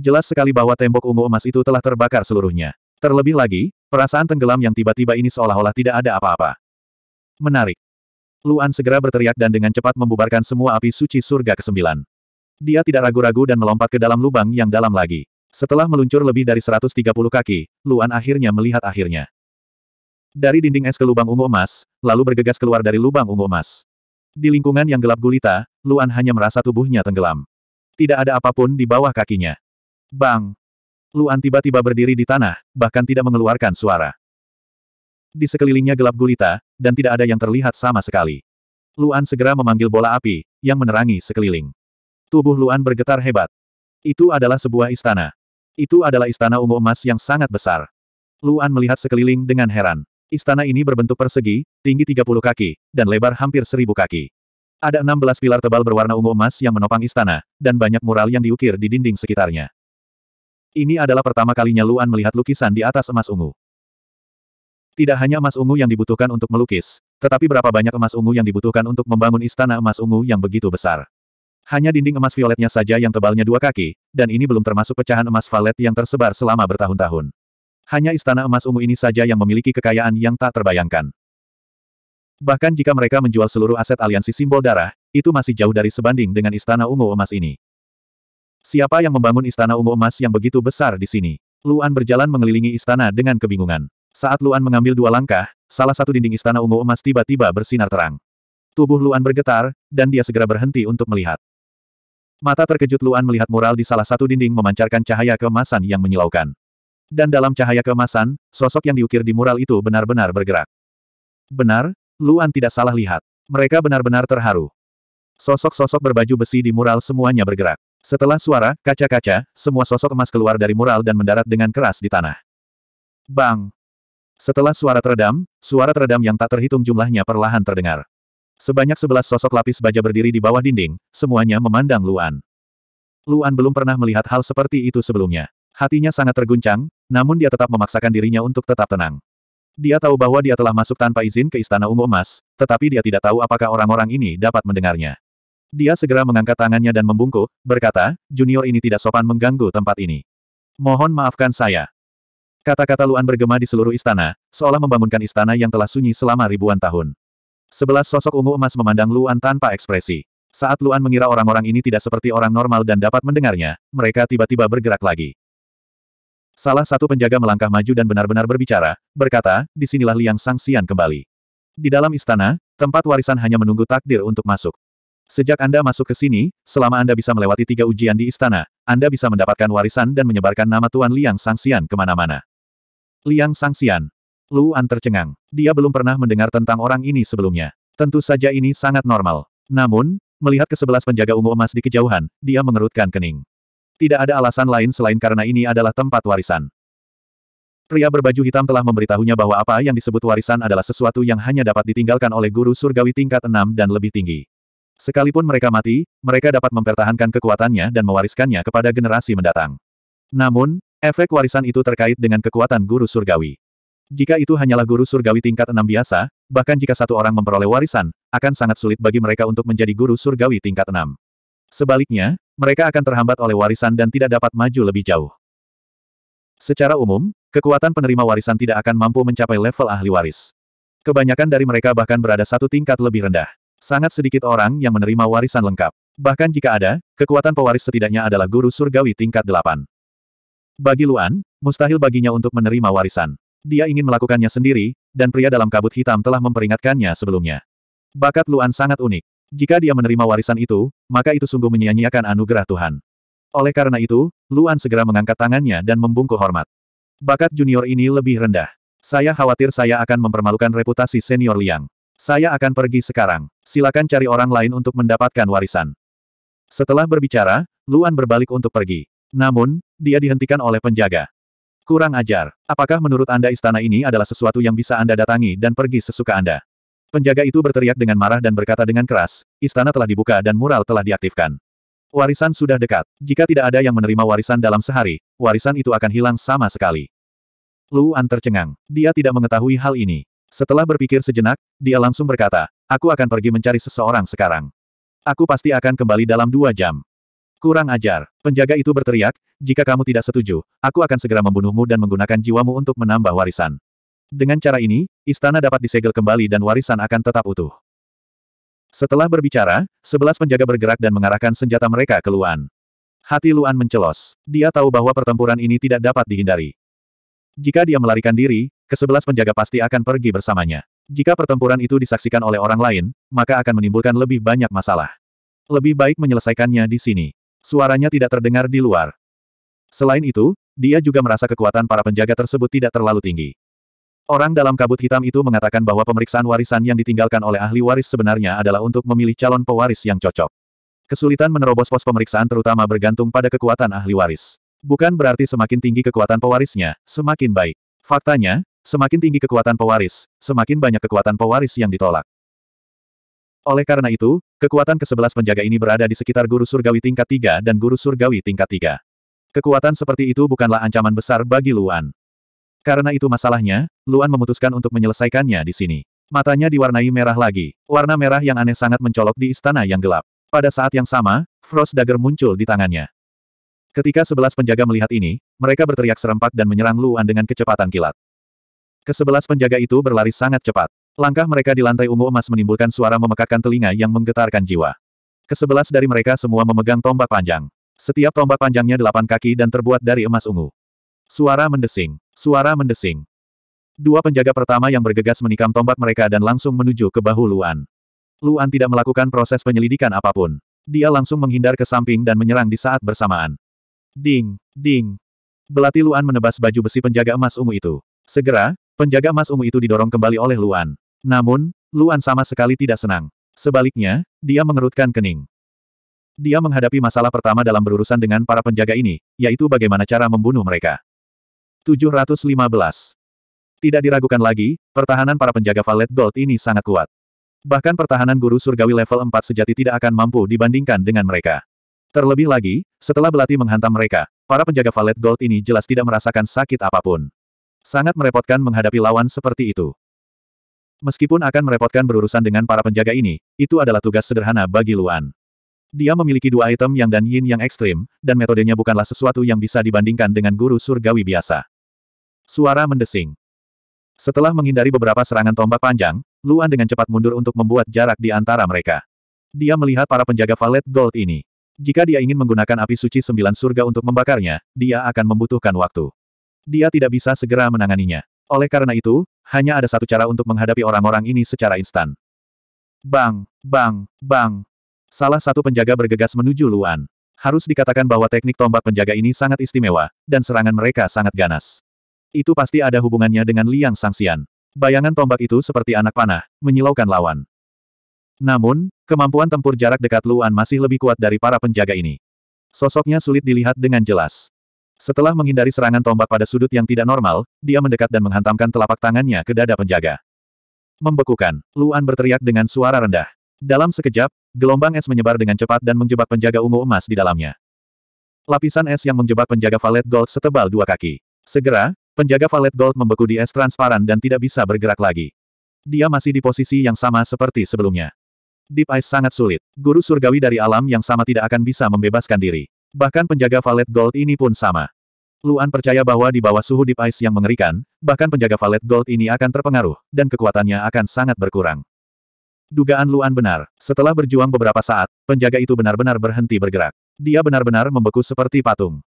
Jelas sekali bahwa tembok ungu emas itu telah terbakar seluruhnya. Terlebih lagi, perasaan tenggelam yang tiba-tiba ini seolah-olah tidak ada apa-apa. Menarik. Luan segera berteriak dan dengan cepat membubarkan semua api suci surga ke-9. Dia tidak ragu-ragu dan melompat ke dalam lubang yang dalam lagi. Setelah meluncur lebih dari 130 kaki, Luan akhirnya melihat akhirnya dari dinding es ke lubang ungu emas, lalu bergegas keluar dari lubang ungu emas. Di lingkungan yang gelap gulita, Luan hanya merasa tubuhnya tenggelam. Tidak ada apapun di bawah kakinya. Bang! Luan tiba-tiba berdiri di tanah, bahkan tidak mengeluarkan suara. Di sekelilingnya gelap gulita, dan tidak ada yang terlihat sama sekali. Luan segera memanggil bola api, yang menerangi sekeliling. Tubuh Luan bergetar hebat. Itu adalah sebuah istana. Itu adalah istana ungu emas yang sangat besar. Luan melihat sekeliling dengan heran. Istana ini berbentuk persegi, tinggi 30 kaki, dan lebar hampir 1000 kaki. Ada 16 pilar tebal berwarna ungu emas yang menopang istana, dan banyak mural yang diukir di dinding sekitarnya. Ini adalah pertama kalinya Luan melihat lukisan di atas emas ungu. Tidak hanya emas ungu yang dibutuhkan untuk melukis, tetapi berapa banyak emas ungu yang dibutuhkan untuk membangun istana emas ungu yang begitu besar. Hanya dinding emas violetnya saja yang tebalnya dua kaki, dan ini belum termasuk pecahan emas valet yang tersebar selama bertahun-tahun. Hanya istana emas ungu ini saja yang memiliki kekayaan yang tak terbayangkan. Bahkan jika mereka menjual seluruh aset aliansi simbol darah, itu masih jauh dari sebanding dengan istana ungu emas ini. Siapa yang membangun istana ungu emas yang begitu besar di sini? Luan berjalan mengelilingi istana dengan kebingungan. Saat Luan mengambil dua langkah, salah satu dinding istana ungu emas tiba-tiba bersinar terang. Tubuh Luan bergetar, dan dia segera berhenti untuk melihat. Mata terkejut Luan melihat mural di salah satu dinding memancarkan cahaya keemasan yang menyilaukan. Dan dalam cahaya kemasan, sosok yang diukir di mural itu benar-benar bergerak. Benar, Luan tidak salah lihat. Mereka benar-benar terharu. Sosok-sosok berbaju besi di mural semuanya bergerak. Setelah suara, kaca-kaca, semua sosok emas keluar dari mural dan mendarat dengan keras di tanah. Bang! Setelah suara teredam, suara teredam yang tak terhitung jumlahnya perlahan terdengar. Sebanyak sebelas sosok lapis baja berdiri di bawah dinding, semuanya memandang Luan. Luan belum pernah melihat hal seperti itu sebelumnya. Hatinya sangat terguncang, namun dia tetap memaksakan dirinya untuk tetap tenang. Dia tahu bahwa dia telah masuk tanpa izin ke Istana Ungu Emas, tetapi dia tidak tahu apakah orang-orang ini dapat mendengarnya. Dia segera mengangkat tangannya dan membungkuk, berkata, junior ini tidak sopan mengganggu tempat ini. Mohon maafkan saya. Kata-kata Luan bergema di seluruh istana, seolah membangunkan istana yang telah sunyi selama ribuan tahun. Sebelas sosok ungu emas memandang Luan tanpa ekspresi. Saat Luan mengira orang-orang ini tidak seperti orang normal dan dapat mendengarnya, mereka tiba-tiba bergerak lagi. Salah satu penjaga melangkah maju dan benar-benar berbicara, berkata, disinilah Liang Xian kembali. Di dalam istana, tempat warisan hanya menunggu takdir untuk masuk. Sejak Anda masuk ke sini, selama Anda bisa melewati tiga ujian di istana, Anda bisa mendapatkan warisan dan menyebarkan nama Tuan Liang Xian kemana-mana. Liang Lu Luan tercengang. Dia belum pernah mendengar tentang orang ini sebelumnya. Tentu saja ini sangat normal. Namun, melihat ke sebelas penjaga ungu emas di kejauhan, dia mengerutkan kening. Tidak ada alasan lain selain karena ini adalah tempat warisan. Pria berbaju hitam telah memberitahunya bahwa apa yang disebut warisan adalah sesuatu yang hanya dapat ditinggalkan oleh guru surgawi tingkat enam dan lebih tinggi. Sekalipun mereka mati, mereka dapat mempertahankan kekuatannya dan mewariskannya kepada generasi mendatang. Namun, efek warisan itu terkait dengan kekuatan guru surgawi. Jika itu hanyalah guru surgawi tingkat enam biasa, bahkan jika satu orang memperoleh warisan, akan sangat sulit bagi mereka untuk menjadi guru surgawi tingkat enam. Sebaliknya, mereka akan terhambat oleh warisan dan tidak dapat maju lebih jauh. Secara umum, kekuatan penerima warisan tidak akan mampu mencapai level ahli waris. Kebanyakan dari mereka bahkan berada satu tingkat lebih rendah. Sangat sedikit orang yang menerima warisan lengkap. Bahkan jika ada, kekuatan pewaris setidaknya adalah guru surgawi tingkat delapan. Bagi Luan, mustahil baginya untuk menerima warisan. Dia ingin melakukannya sendiri, dan pria dalam kabut hitam telah memperingatkannya sebelumnya. Bakat Luan sangat unik. Jika dia menerima warisan itu, maka itu sungguh menyia-nyiakan anugerah Tuhan. Oleh karena itu, Luan segera mengangkat tangannya dan membungkuk hormat. Bakat junior ini lebih rendah. Saya khawatir saya akan mempermalukan reputasi senior Liang. Saya akan pergi sekarang. Silakan cari orang lain untuk mendapatkan warisan. Setelah berbicara, Luan berbalik untuk pergi. Namun, dia dihentikan oleh penjaga. Kurang ajar. Apakah menurut Anda istana ini adalah sesuatu yang bisa Anda datangi dan pergi sesuka Anda? Penjaga itu berteriak dengan marah dan berkata dengan keras, istana telah dibuka dan mural telah diaktifkan. Warisan sudah dekat. Jika tidak ada yang menerima warisan dalam sehari, warisan itu akan hilang sama sekali. Luan tercengang. Dia tidak mengetahui hal ini. Setelah berpikir sejenak, dia langsung berkata, aku akan pergi mencari seseorang sekarang. Aku pasti akan kembali dalam dua jam. Kurang ajar. Penjaga itu berteriak, jika kamu tidak setuju, aku akan segera membunuhmu dan menggunakan jiwamu untuk menambah warisan. Dengan cara ini, istana dapat disegel kembali dan warisan akan tetap utuh. Setelah berbicara, sebelas penjaga bergerak dan mengarahkan senjata mereka ke Luan. Hati Luan mencelos. Dia tahu bahwa pertempuran ini tidak dapat dihindari. Jika dia melarikan diri, kesebelas penjaga pasti akan pergi bersamanya. Jika pertempuran itu disaksikan oleh orang lain, maka akan menimbulkan lebih banyak masalah. Lebih baik menyelesaikannya di sini. Suaranya tidak terdengar di luar. Selain itu, dia juga merasa kekuatan para penjaga tersebut tidak terlalu tinggi. Orang dalam kabut hitam itu mengatakan bahwa pemeriksaan warisan yang ditinggalkan oleh ahli waris sebenarnya adalah untuk memilih calon pewaris yang cocok. Kesulitan menerobos pos pemeriksaan terutama bergantung pada kekuatan ahli waris. Bukan berarti semakin tinggi kekuatan pewarisnya, semakin baik. Faktanya, semakin tinggi kekuatan pewaris, semakin banyak kekuatan pewaris yang ditolak. Oleh karena itu, kekuatan ke-11 penjaga ini berada di sekitar guru surgawi tingkat 3 dan guru surgawi tingkat 3. Kekuatan seperti itu bukanlah ancaman besar bagi Luan. Karena itu masalahnya, Luan memutuskan untuk menyelesaikannya di sini. Matanya diwarnai merah lagi. Warna merah yang aneh sangat mencolok di istana yang gelap. Pada saat yang sama, Frost Dagger muncul di tangannya. Ketika sebelas penjaga melihat ini, mereka berteriak serempak dan menyerang Luan dengan kecepatan kilat. Kesebelas penjaga itu berlari sangat cepat. Langkah mereka di lantai ungu emas menimbulkan suara memekakkan telinga yang menggetarkan jiwa. Kesebelas dari mereka semua memegang tombak panjang. Setiap tombak panjangnya delapan kaki dan terbuat dari emas ungu. Suara mendesing. Suara mendesing. Dua penjaga pertama yang bergegas menikam tombak mereka dan langsung menuju ke bahu Luan. Luan tidak melakukan proses penyelidikan apapun. Dia langsung menghindar ke samping dan menyerang di saat bersamaan. Ding, ding. Belati Luan menebas baju besi penjaga emas ungu itu. Segera, penjaga emas ungu itu didorong kembali oleh Luan. Namun, Luan sama sekali tidak senang. Sebaliknya, dia mengerutkan kening. Dia menghadapi masalah pertama dalam berurusan dengan para penjaga ini, yaitu bagaimana cara membunuh mereka. 715. Tidak diragukan lagi, pertahanan para penjaga Valet Gold ini sangat kuat. Bahkan pertahanan guru surgawi level 4 sejati tidak akan mampu dibandingkan dengan mereka. Terlebih lagi, setelah belati menghantam mereka, para penjaga Valet Gold ini jelas tidak merasakan sakit apapun. Sangat merepotkan menghadapi lawan seperti itu. Meskipun akan merepotkan berurusan dengan para penjaga ini, itu adalah tugas sederhana bagi Luan. Dia memiliki dua item yang dan yin yang ekstrim, dan metodenya bukanlah sesuatu yang bisa dibandingkan dengan guru surgawi biasa. Suara mendesing. Setelah menghindari beberapa serangan tombak panjang, Luan dengan cepat mundur untuk membuat jarak di antara mereka. Dia melihat para penjaga valet gold ini. Jika dia ingin menggunakan api suci sembilan surga untuk membakarnya, dia akan membutuhkan waktu. Dia tidak bisa segera menanganinya. Oleh karena itu, hanya ada satu cara untuk menghadapi orang-orang ini secara instan. Bang, bang, bang. Salah satu penjaga bergegas menuju Luan. Harus dikatakan bahwa teknik tombak penjaga ini sangat istimewa, dan serangan mereka sangat ganas. Itu pasti ada hubungannya dengan Liang Sangsian. Bayangan tombak itu seperti anak panah, menyilaukan lawan. Namun, kemampuan tempur jarak dekat Luan masih lebih kuat dari para penjaga ini. Sosoknya sulit dilihat dengan jelas. Setelah menghindari serangan tombak pada sudut yang tidak normal, dia mendekat dan menghantamkan telapak tangannya ke dada penjaga. Membekukan, Luan berteriak dengan suara rendah. Dalam sekejap, gelombang es menyebar dengan cepat dan menjebak penjaga ungu emas di dalamnya. Lapisan es yang menjebak penjaga valet gold setebal dua kaki. Segera, Penjaga Valet Gold membeku di es transparan dan tidak bisa bergerak lagi. Dia masih di posisi yang sama seperti sebelumnya. Deep Ice sangat sulit. Guru surgawi dari alam yang sama tidak akan bisa membebaskan diri. Bahkan penjaga Valet Gold ini pun sama. Luan percaya bahwa di bawah suhu Deep Ice yang mengerikan, bahkan penjaga Valet Gold ini akan terpengaruh, dan kekuatannya akan sangat berkurang. Dugaan Luan benar. Setelah berjuang beberapa saat, penjaga itu benar-benar berhenti bergerak. Dia benar-benar membeku seperti patung.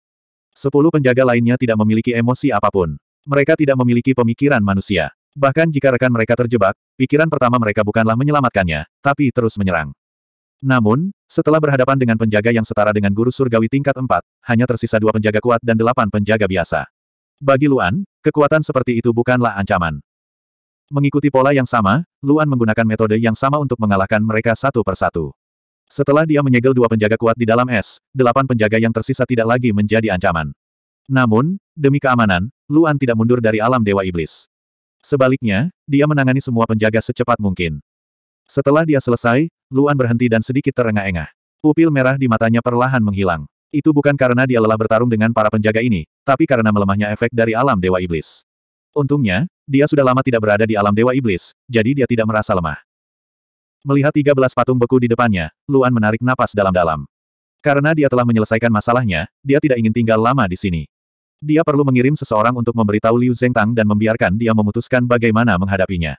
Sepuluh penjaga lainnya tidak memiliki emosi apapun. Mereka tidak memiliki pemikiran manusia. Bahkan jika rekan mereka terjebak, pikiran pertama mereka bukanlah menyelamatkannya, tapi terus menyerang. Namun, setelah berhadapan dengan penjaga yang setara dengan guru surgawi tingkat 4, hanya tersisa dua penjaga kuat dan delapan penjaga biasa. Bagi Luan, kekuatan seperti itu bukanlah ancaman. Mengikuti pola yang sama, Luan menggunakan metode yang sama untuk mengalahkan mereka satu persatu. Setelah dia menyegel dua penjaga kuat di dalam es, delapan penjaga yang tersisa tidak lagi menjadi ancaman. Namun, demi keamanan, Luan tidak mundur dari alam Dewa Iblis. Sebaliknya, dia menangani semua penjaga secepat mungkin. Setelah dia selesai, Luan berhenti dan sedikit terengah-engah. Pupil merah di matanya perlahan menghilang. Itu bukan karena dia lelah bertarung dengan para penjaga ini, tapi karena melemahnya efek dari alam Dewa Iblis. Untungnya, dia sudah lama tidak berada di alam Dewa Iblis, jadi dia tidak merasa lemah. Melihat 13 patung beku di depannya, Luan menarik napas dalam-dalam. Karena dia telah menyelesaikan masalahnya, dia tidak ingin tinggal lama di sini. Dia perlu mengirim seseorang untuk memberitahu Liu Zhengtang dan membiarkan dia memutuskan bagaimana menghadapinya.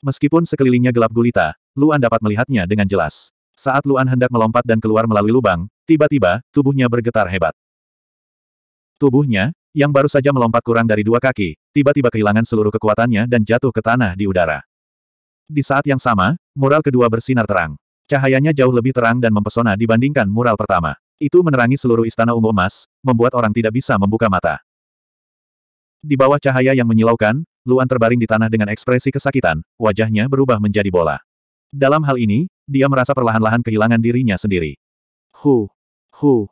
Meskipun sekelilingnya gelap gulita, Luan dapat melihatnya dengan jelas. Saat Luan hendak melompat dan keluar melalui lubang, tiba-tiba, tubuhnya bergetar hebat. Tubuhnya, yang baru saja melompat kurang dari dua kaki, tiba-tiba kehilangan seluruh kekuatannya dan jatuh ke tanah di udara. Di saat yang sama, mural kedua bersinar terang. Cahayanya jauh lebih terang dan mempesona dibandingkan mural pertama. Itu menerangi seluruh istana ungu emas, membuat orang tidak bisa membuka mata. Di bawah cahaya yang menyilaukan, Luan terbaring di tanah dengan ekspresi kesakitan, wajahnya berubah menjadi bola. Dalam hal ini, dia merasa perlahan-lahan kehilangan dirinya sendiri. Hu, hu.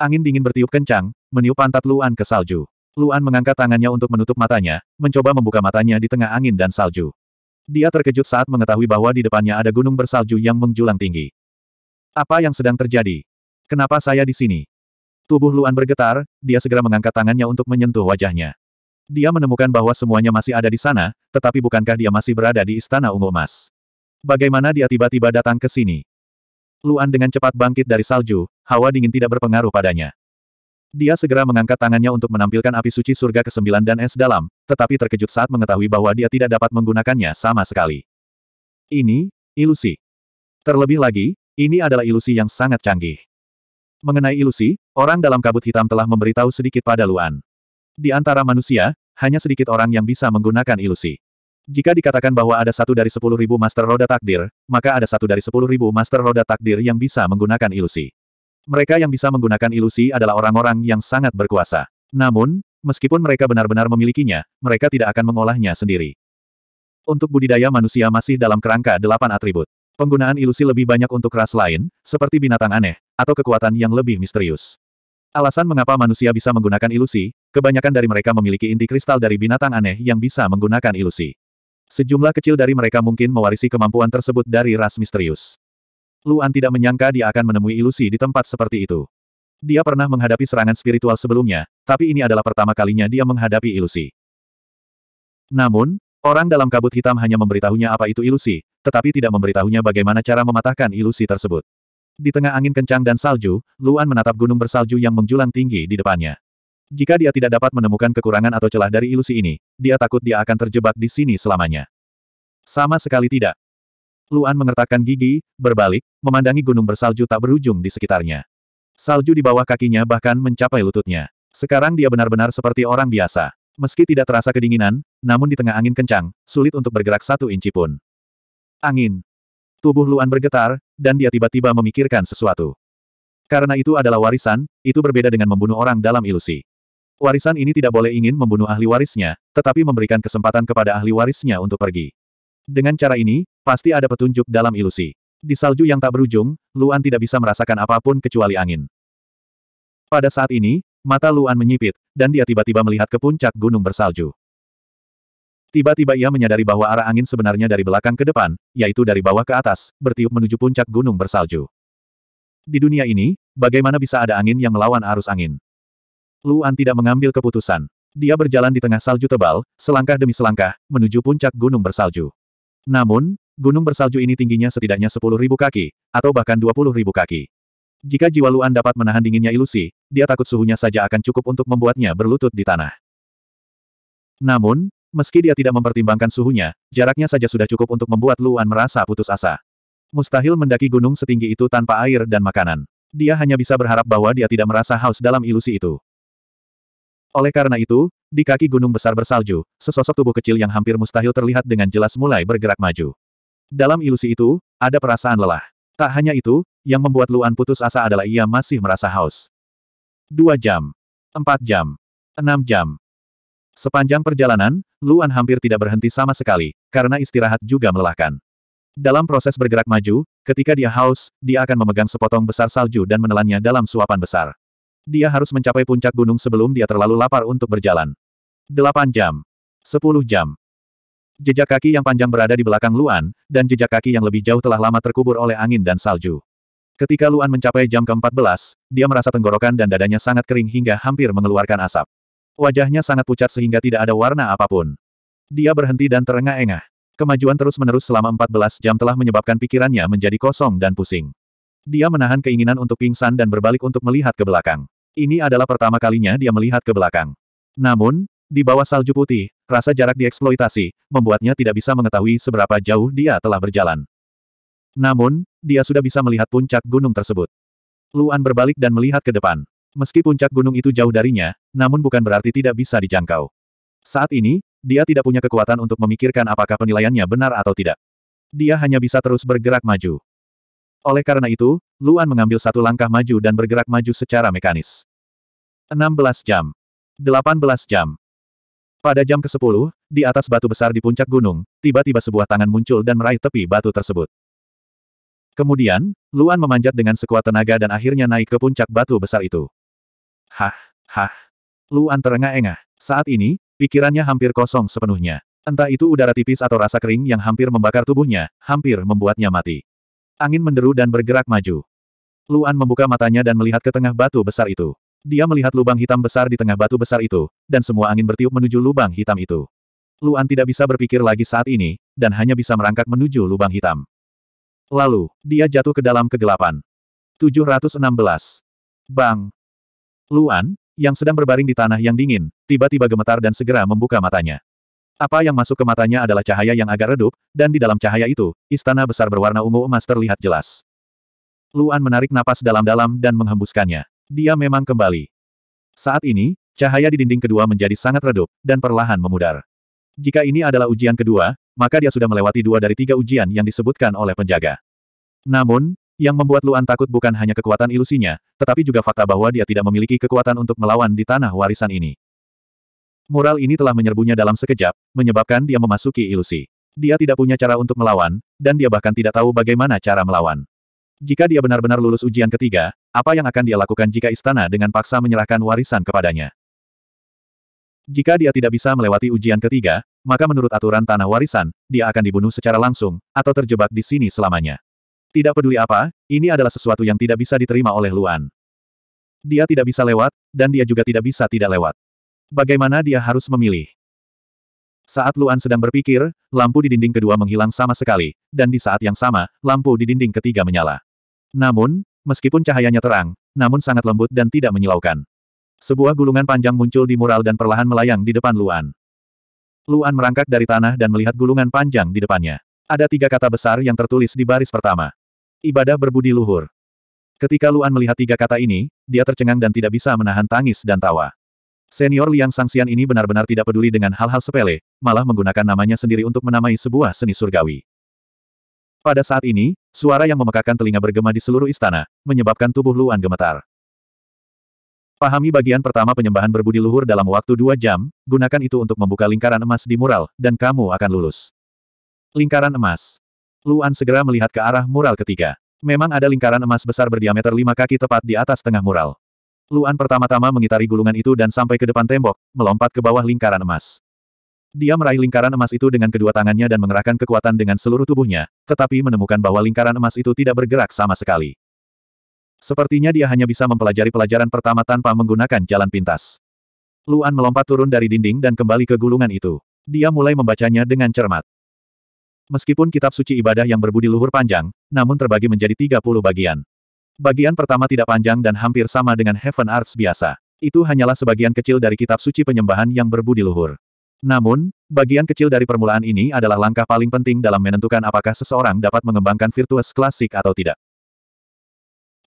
Angin dingin bertiup kencang, meniup pantat Luan ke salju. Luan mengangkat tangannya untuk menutup matanya, mencoba membuka matanya di tengah angin dan salju. Dia terkejut saat mengetahui bahwa di depannya ada gunung bersalju yang menjulang tinggi. Apa yang sedang terjadi? Kenapa saya di sini? Tubuh Luan bergetar, dia segera mengangkat tangannya untuk menyentuh wajahnya. Dia menemukan bahwa semuanya masih ada di sana, tetapi bukankah dia masih berada di Istana Ungu Emas? Bagaimana dia tiba-tiba datang ke sini? Luan dengan cepat bangkit dari salju, hawa dingin tidak berpengaruh padanya. Dia segera mengangkat tangannya untuk menampilkan api suci surga ke-9 dan es dalam, tetapi terkejut saat mengetahui bahwa dia tidak dapat menggunakannya sama sekali. Ini, ilusi. Terlebih lagi, ini adalah ilusi yang sangat canggih. Mengenai ilusi, orang dalam kabut hitam telah memberitahu sedikit pada Luan. Di antara manusia, hanya sedikit orang yang bisa menggunakan ilusi. Jika dikatakan bahwa ada satu dari sepuluh ribu master roda takdir, maka ada satu dari sepuluh ribu master roda takdir yang bisa menggunakan ilusi. Mereka yang bisa menggunakan ilusi adalah orang-orang yang sangat berkuasa. Namun, meskipun mereka benar-benar memilikinya, mereka tidak akan mengolahnya sendiri. Untuk budidaya manusia masih dalam kerangka delapan atribut. Penggunaan ilusi lebih banyak untuk ras lain, seperti binatang aneh, atau kekuatan yang lebih misterius. Alasan mengapa manusia bisa menggunakan ilusi, kebanyakan dari mereka memiliki inti kristal dari binatang aneh yang bisa menggunakan ilusi. Sejumlah kecil dari mereka mungkin mewarisi kemampuan tersebut dari ras misterius. Luan tidak menyangka dia akan menemui ilusi di tempat seperti itu. Dia pernah menghadapi serangan spiritual sebelumnya, tapi ini adalah pertama kalinya dia menghadapi ilusi. Namun, orang dalam kabut hitam hanya memberitahunya apa itu ilusi, tetapi tidak memberitahunya bagaimana cara mematahkan ilusi tersebut. Di tengah angin kencang dan salju, Luan menatap gunung bersalju yang menjulang tinggi di depannya. Jika dia tidak dapat menemukan kekurangan atau celah dari ilusi ini, dia takut dia akan terjebak di sini selamanya. Sama sekali tidak. Luan mengertakkan gigi, berbalik, memandangi gunung bersalju tak berujung di sekitarnya. Salju di bawah kakinya bahkan mencapai lututnya. Sekarang dia benar-benar seperti orang biasa. Meski tidak terasa kedinginan, namun di tengah angin kencang, sulit untuk bergerak satu inci pun. Angin. Tubuh Luan bergetar, dan dia tiba-tiba memikirkan sesuatu. Karena itu adalah warisan, itu berbeda dengan membunuh orang dalam ilusi. Warisan ini tidak boleh ingin membunuh ahli warisnya, tetapi memberikan kesempatan kepada ahli warisnya untuk pergi. Dengan cara ini, Pasti ada petunjuk dalam ilusi. Di salju yang tak berujung, Luan tidak bisa merasakan apapun kecuali angin. Pada saat ini, mata Luan menyipit, dan dia tiba-tiba melihat ke puncak gunung bersalju. Tiba-tiba ia menyadari bahwa arah angin sebenarnya dari belakang ke depan, yaitu dari bawah ke atas, bertiup menuju puncak gunung bersalju. Di dunia ini, bagaimana bisa ada angin yang melawan arus angin? Luan tidak mengambil keputusan. Dia berjalan di tengah salju tebal, selangkah demi selangkah, menuju puncak gunung bersalju. Namun, gunung bersalju ini tingginya setidaknya 10.000 kaki, atau bahkan 20.000 kaki. Jika jiwa Luan dapat menahan dinginnya ilusi, dia takut suhunya saja akan cukup untuk membuatnya berlutut di tanah. Namun, meski dia tidak mempertimbangkan suhunya, jaraknya saja sudah cukup untuk membuat Luan merasa putus asa. Mustahil mendaki gunung setinggi itu tanpa air dan makanan. Dia hanya bisa berharap bahwa dia tidak merasa haus dalam ilusi itu. Oleh karena itu, di kaki gunung besar bersalju, sesosok tubuh kecil yang hampir mustahil terlihat dengan jelas mulai bergerak maju. Dalam ilusi itu, ada perasaan lelah. Tak hanya itu, yang membuat Luan putus asa adalah ia masih merasa haus. Dua jam. Empat jam. Enam jam. Sepanjang perjalanan, Luan hampir tidak berhenti sama sekali, karena istirahat juga melelahkan. Dalam proses bergerak maju, ketika dia haus, dia akan memegang sepotong besar salju dan menelannya dalam suapan besar. Dia harus mencapai puncak gunung sebelum dia terlalu lapar untuk berjalan. Delapan jam. sepuluh jam. Jejak kaki yang panjang berada di belakang Luan, dan jejak kaki yang lebih jauh telah lama terkubur oleh angin dan salju. Ketika Luan mencapai jam ke-14, dia merasa tenggorokan dan dadanya sangat kering hingga hampir mengeluarkan asap. Wajahnya sangat pucat sehingga tidak ada warna apapun. Dia berhenti dan terengah-engah. Kemajuan terus-menerus selama 14 jam telah menyebabkan pikirannya menjadi kosong dan pusing. Dia menahan keinginan untuk pingsan dan berbalik untuk melihat ke belakang. Ini adalah pertama kalinya dia melihat ke belakang. Namun, di bawah salju putih, Rasa jarak dieksploitasi, membuatnya tidak bisa mengetahui seberapa jauh dia telah berjalan. Namun, dia sudah bisa melihat puncak gunung tersebut. Luan berbalik dan melihat ke depan. Meski puncak gunung itu jauh darinya, namun bukan berarti tidak bisa dijangkau. Saat ini, dia tidak punya kekuatan untuk memikirkan apakah penilaiannya benar atau tidak. Dia hanya bisa terus bergerak maju. Oleh karena itu, Luan mengambil satu langkah maju dan bergerak maju secara mekanis. 16 jam. 18 jam. Pada jam ke-10, di atas batu besar di puncak gunung, tiba-tiba sebuah tangan muncul dan meraih tepi batu tersebut. Kemudian, Luan memanjat dengan sekuat tenaga dan akhirnya naik ke puncak batu besar itu. Hah, hah. Luan terengah-engah. Saat ini, pikirannya hampir kosong sepenuhnya. Entah itu udara tipis atau rasa kering yang hampir membakar tubuhnya, hampir membuatnya mati. Angin menderu dan bergerak maju. Luan membuka matanya dan melihat ke tengah batu besar itu. Dia melihat lubang hitam besar di tengah batu besar itu, dan semua angin bertiup menuju lubang hitam itu. Luan tidak bisa berpikir lagi saat ini, dan hanya bisa merangkak menuju lubang hitam. Lalu, dia jatuh ke dalam kegelapan. 716. Bang! Luan, yang sedang berbaring di tanah yang dingin, tiba-tiba gemetar dan segera membuka matanya. Apa yang masuk ke matanya adalah cahaya yang agak redup, dan di dalam cahaya itu, istana besar berwarna ungu emas terlihat jelas. Luan menarik napas dalam-dalam dan menghembuskannya. Dia memang kembali. Saat ini, cahaya di dinding kedua menjadi sangat redup, dan perlahan memudar. Jika ini adalah ujian kedua, maka dia sudah melewati dua dari tiga ujian yang disebutkan oleh penjaga. Namun, yang membuat Luan takut bukan hanya kekuatan ilusinya, tetapi juga fakta bahwa dia tidak memiliki kekuatan untuk melawan di tanah warisan ini. Mural ini telah menyerbunya dalam sekejap, menyebabkan dia memasuki ilusi. Dia tidak punya cara untuk melawan, dan dia bahkan tidak tahu bagaimana cara melawan. Jika dia benar-benar lulus ujian ketiga, apa yang akan dia lakukan jika istana dengan paksa menyerahkan warisan kepadanya? Jika dia tidak bisa melewati ujian ketiga, maka menurut aturan tanah warisan, dia akan dibunuh secara langsung, atau terjebak di sini selamanya. Tidak peduli apa, ini adalah sesuatu yang tidak bisa diterima oleh Luan. Dia tidak bisa lewat, dan dia juga tidak bisa tidak lewat. Bagaimana dia harus memilih? Saat Luan sedang berpikir, lampu di dinding kedua menghilang sama sekali, dan di saat yang sama, lampu di dinding ketiga menyala. Namun, meskipun cahayanya terang, namun sangat lembut dan tidak menyilaukan. Sebuah gulungan panjang muncul di mural dan perlahan melayang di depan Luan. Luan merangkak dari tanah dan melihat gulungan panjang di depannya. Ada tiga kata besar yang tertulis di baris pertama. Ibadah berbudi luhur. Ketika Luan melihat tiga kata ini, dia tercengang dan tidak bisa menahan tangis dan tawa. Senior Liang Sangsian ini benar-benar tidak peduli dengan hal-hal sepele, malah menggunakan namanya sendiri untuk menamai sebuah seni surgawi. Pada saat ini, suara yang memekakan telinga bergema di seluruh istana, menyebabkan tubuh Luan gemetar. Pahami bagian pertama penyembahan berbudi luhur dalam waktu dua jam, gunakan itu untuk membuka lingkaran emas di mural, dan kamu akan lulus. Lingkaran emas. Luan segera melihat ke arah mural ketiga. Memang ada lingkaran emas besar berdiameter lima kaki tepat di atas tengah mural. Luan pertama-tama mengitari gulungan itu dan sampai ke depan tembok, melompat ke bawah lingkaran emas. Dia meraih lingkaran emas itu dengan kedua tangannya dan mengerahkan kekuatan dengan seluruh tubuhnya, tetapi menemukan bahwa lingkaran emas itu tidak bergerak sama sekali. Sepertinya dia hanya bisa mempelajari pelajaran pertama tanpa menggunakan jalan pintas. Luan melompat turun dari dinding dan kembali ke gulungan itu. Dia mulai membacanya dengan cermat. Meskipun kitab suci ibadah yang berbudi luhur panjang, namun terbagi menjadi 30 bagian. Bagian pertama tidak panjang dan hampir sama dengan Heaven Arts biasa. Itu hanyalah sebagian kecil dari kitab suci penyembahan yang berbudi luhur. Namun, bagian kecil dari permulaan ini adalah langkah paling penting dalam menentukan apakah seseorang dapat mengembangkan virtues klasik atau tidak.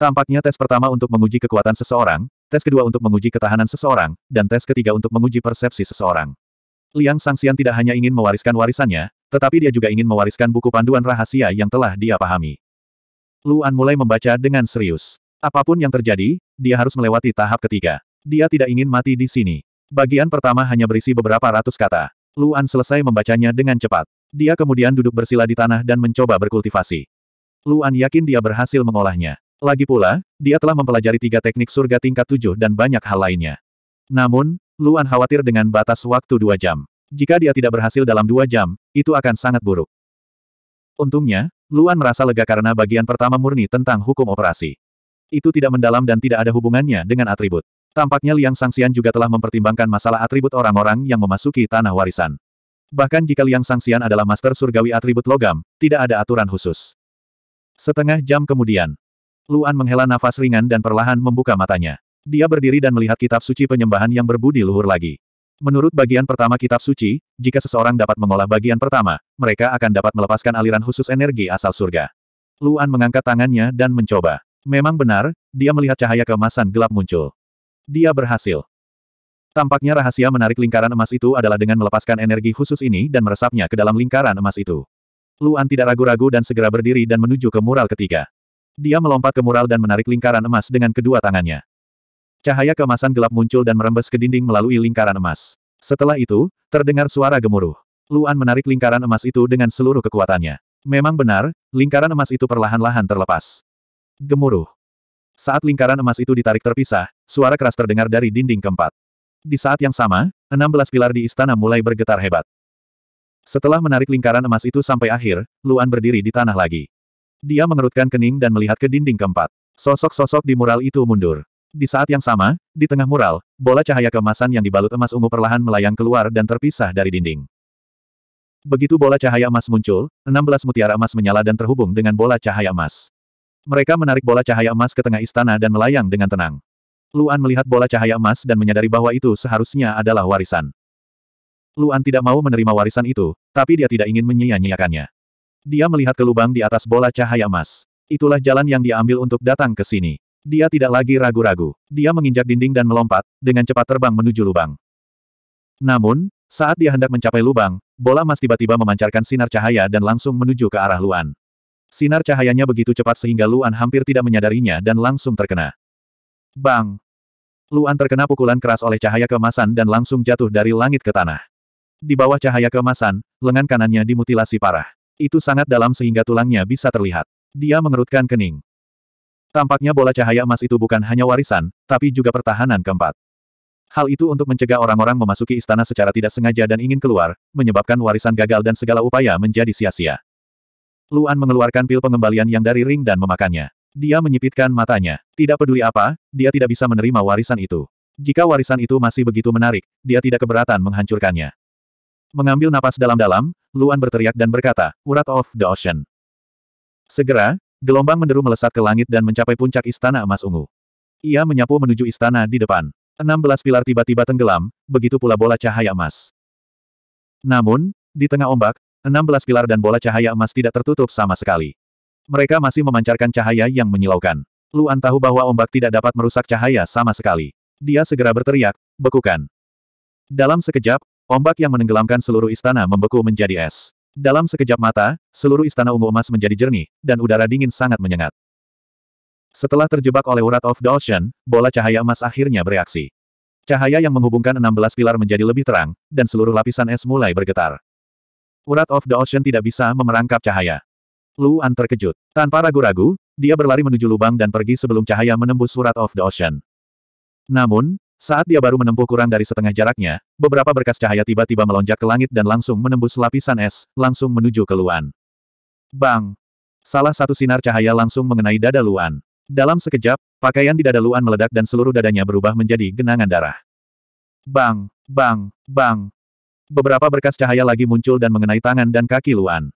Tampaknya tes pertama untuk menguji kekuatan seseorang, tes kedua untuk menguji ketahanan seseorang, dan tes ketiga untuk menguji persepsi seseorang. Liang Sangxian tidak hanya ingin mewariskan warisannya, tetapi dia juga ingin mewariskan buku panduan rahasia yang telah dia pahami. Luan mulai membaca dengan serius. Apapun yang terjadi, dia harus melewati tahap ketiga. Dia tidak ingin mati di sini. Bagian pertama hanya berisi beberapa ratus kata. Luan selesai membacanya dengan cepat. Dia kemudian duduk bersila di tanah dan mencoba berkultivasi. Luan yakin dia berhasil mengolahnya. Lagi pula, dia telah mempelajari tiga teknik surga tingkat tujuh dan banyak hal lainnya. Namun, Luan khawatir dengan batas waktu dua jam. Jika dia tidak berhasil dalam dua jam, itu akan sangat buruk. Untungnya, Luan merasa lega karena bagian pertama murni tentang hukum operasi. Itu tidak mendalam dan tidak ada hubungannya dengan atribut. Tampaknya Liang Sangsian juga telah mempertimbangkan masalah atribut orang-orang yang memasuki tanah warisan. Bahkan jika Liang Sangsian adalah master surgawi atribut logam, tidak ada aturan khusus. Setengah jam kemudian, Luan menghela nafas ringan dan perlahan membuka matanya. Dia berdiri dan melihat kitab suci penyembahan yang berbudi luhur lagi. Menurut bagian pertama kitab suci, jika seseorang dapat mengolah bagian pertama, mereka akan dapat melepaskan aliran khusus energi asal surga. Luan mengangkat tangannya dan mencoba. Memang benar, dia melihat cahaya keemasan gelap muncul. Dia berhasil. Tampaknya rahasia menarik lingkaran emas itu adalah dengan melepaskan energi khusus ini dan meresapnya ke dalam lingkaran emas itu. Luan tidak ragu-ragu dan segera berdiri dan menuju ke mural ketiga. Dia melompat ke mural dan menarik lingkaran emas dengan kedua tangannya. Cahaya kemasan gelap muncul dan merembes ke dinding melalui lingkaran emas. Setelah itu, terdengar suara gemuruh. Luan menarik lingkaran emas itu dengan seluruh kekuatannya. Memang benar, lingkaran emas itu perlahan-lahan terlepas. Gemuruh. Saat lingkaran emas itu ditarik terpisah, suara keras terdengar dari dinding keempat. Di saat yang sama, 16 pilar di istana mulai bergetar hebat. Setelah menarik lingkaran emas itu sampai akhir, Luan berdiri di tanah lagi. Dia mengerutkan kening dan melihat ke dinding keempat. Sosok-sosok di mural itu mundur. Di saat yang sama, di tengah mural, bola cahaya keemasan yang dibalut emas ungu perlahan melayang keluar dan terpisah dari dinding. Begitu bola cahaya emas muncul, 16 mutiara emas menyala dan terhubung dengan bola cahaya emas. Mereka menarik bola cahaya emas ke tengah istana dan melayang dengan tenang. Luan melihat bola cahaya emas dan menyadari bahwa itu seharusnya adalah warisan. Luan tidak mau menerima warisan itu, tapi dia tidak ingin menyia-nyiakannya. Dia melihat ke lubang di atas bola cahaya emas. Itulah jalan yang dia ambil untuk datang ke sini. Dia tidak lagi ragu-ragu. Dia menginjak dinding dan melompat, dengan cepat terbang menuju lubang. Namun, saat dia hendak mencapai lubang, bola emas tiba-tiba memancarkan sinar cahaya dan langsung menuju ke arah Luan. Sinar cahayanya begitu cepat sehingga Luan hampir tidak menyadarinya dan langsung terkena. Bang! Luan terkena pukulan keras oleh cahaya kemasan dan langsung jatuh dari langit ke tanah. Di bawah cahaya kemasan, lengan kanannya dimutilasi parah. Itu sangat dalam sehingga tulangnya bisa terlihat. Dia mengerutkan kening. Tampaknya bola cahaya emas itu bukan hanya warisan, tapi juga pertahanan keempat. Hal itu untuk mencegah orang-orang memasuki istana secara tidak sengaja dan ingin keluar, menyebabkan warisan gagal dan segala upaya menjadi sia-sia. Luan mengeluarkan pil pengembalian yang dari ring dan memakannya. Dia menyipitkan matanya. Tidak peduli apa, dia tidak bisa menerima warisan itu. Jika warisan itu masih begitu menarik, dia tidak keberatan menghancurkannya. Mengambil napas dalam-dalam, Luan berteriak dan berkata, Urat of the Ocean. Segera, gelombang menderu melesat ke langit dan mencapai puncak istana emas ungu. Ia menyapu menuju istana di depan. 16 pilar tiba-tiba tenggelam, begitu pula bola cahaya emas. Namun, di tengah ombak, Enam belas pilar dan bola cahaya emas tidak tertutup sama sekali. Mereka masih memancarkan cahaya yang menyilaukan. Luan tahu bahwa ombak tidak dapat merusak cahaya sama sekali. Dia segera berteriak, bekukan. Dalam sekejap, ombak yang menenggelamkan seluruh istana membeku menjadi es. Dalam sekejap mata, seluruh istana ungu emas menjadi jernih, dan udara dingin sangat menyengat. Setelah terjebak oleh urat of the bola cahaya emas akhirnya bereaksi. Cahaya yang menghubungkan 16 pilar menjadi lebih terang, dan seluruh lapisan es mulai bergetar. Urat of the Ocean tidak bisa memerangkap cahaya. Luan terkejut. Tanpa ragu-ragu, dia berlari menuju lubang dan pergi sebelum cahaya menembus Urat of the Ocean. Namun, saat dia baru menempuh kurang dari setengah jaraknya, beberapa berkas cahaya tiba-tiba melonjak ke langit dan langsung menembus lapisan es, langsung menuju ke Luan. Bang! Salah satu sinar cahaya langsung mengenai dada Luan. Dalam sekejap, pakaian di dada Luan meledak dan seluruh dadanya berubah menjadi genangan darah. Bang! Bang! Bang! beberapa berkas cahaya lagi muncul dan mengenai tangan dan kaki Luan.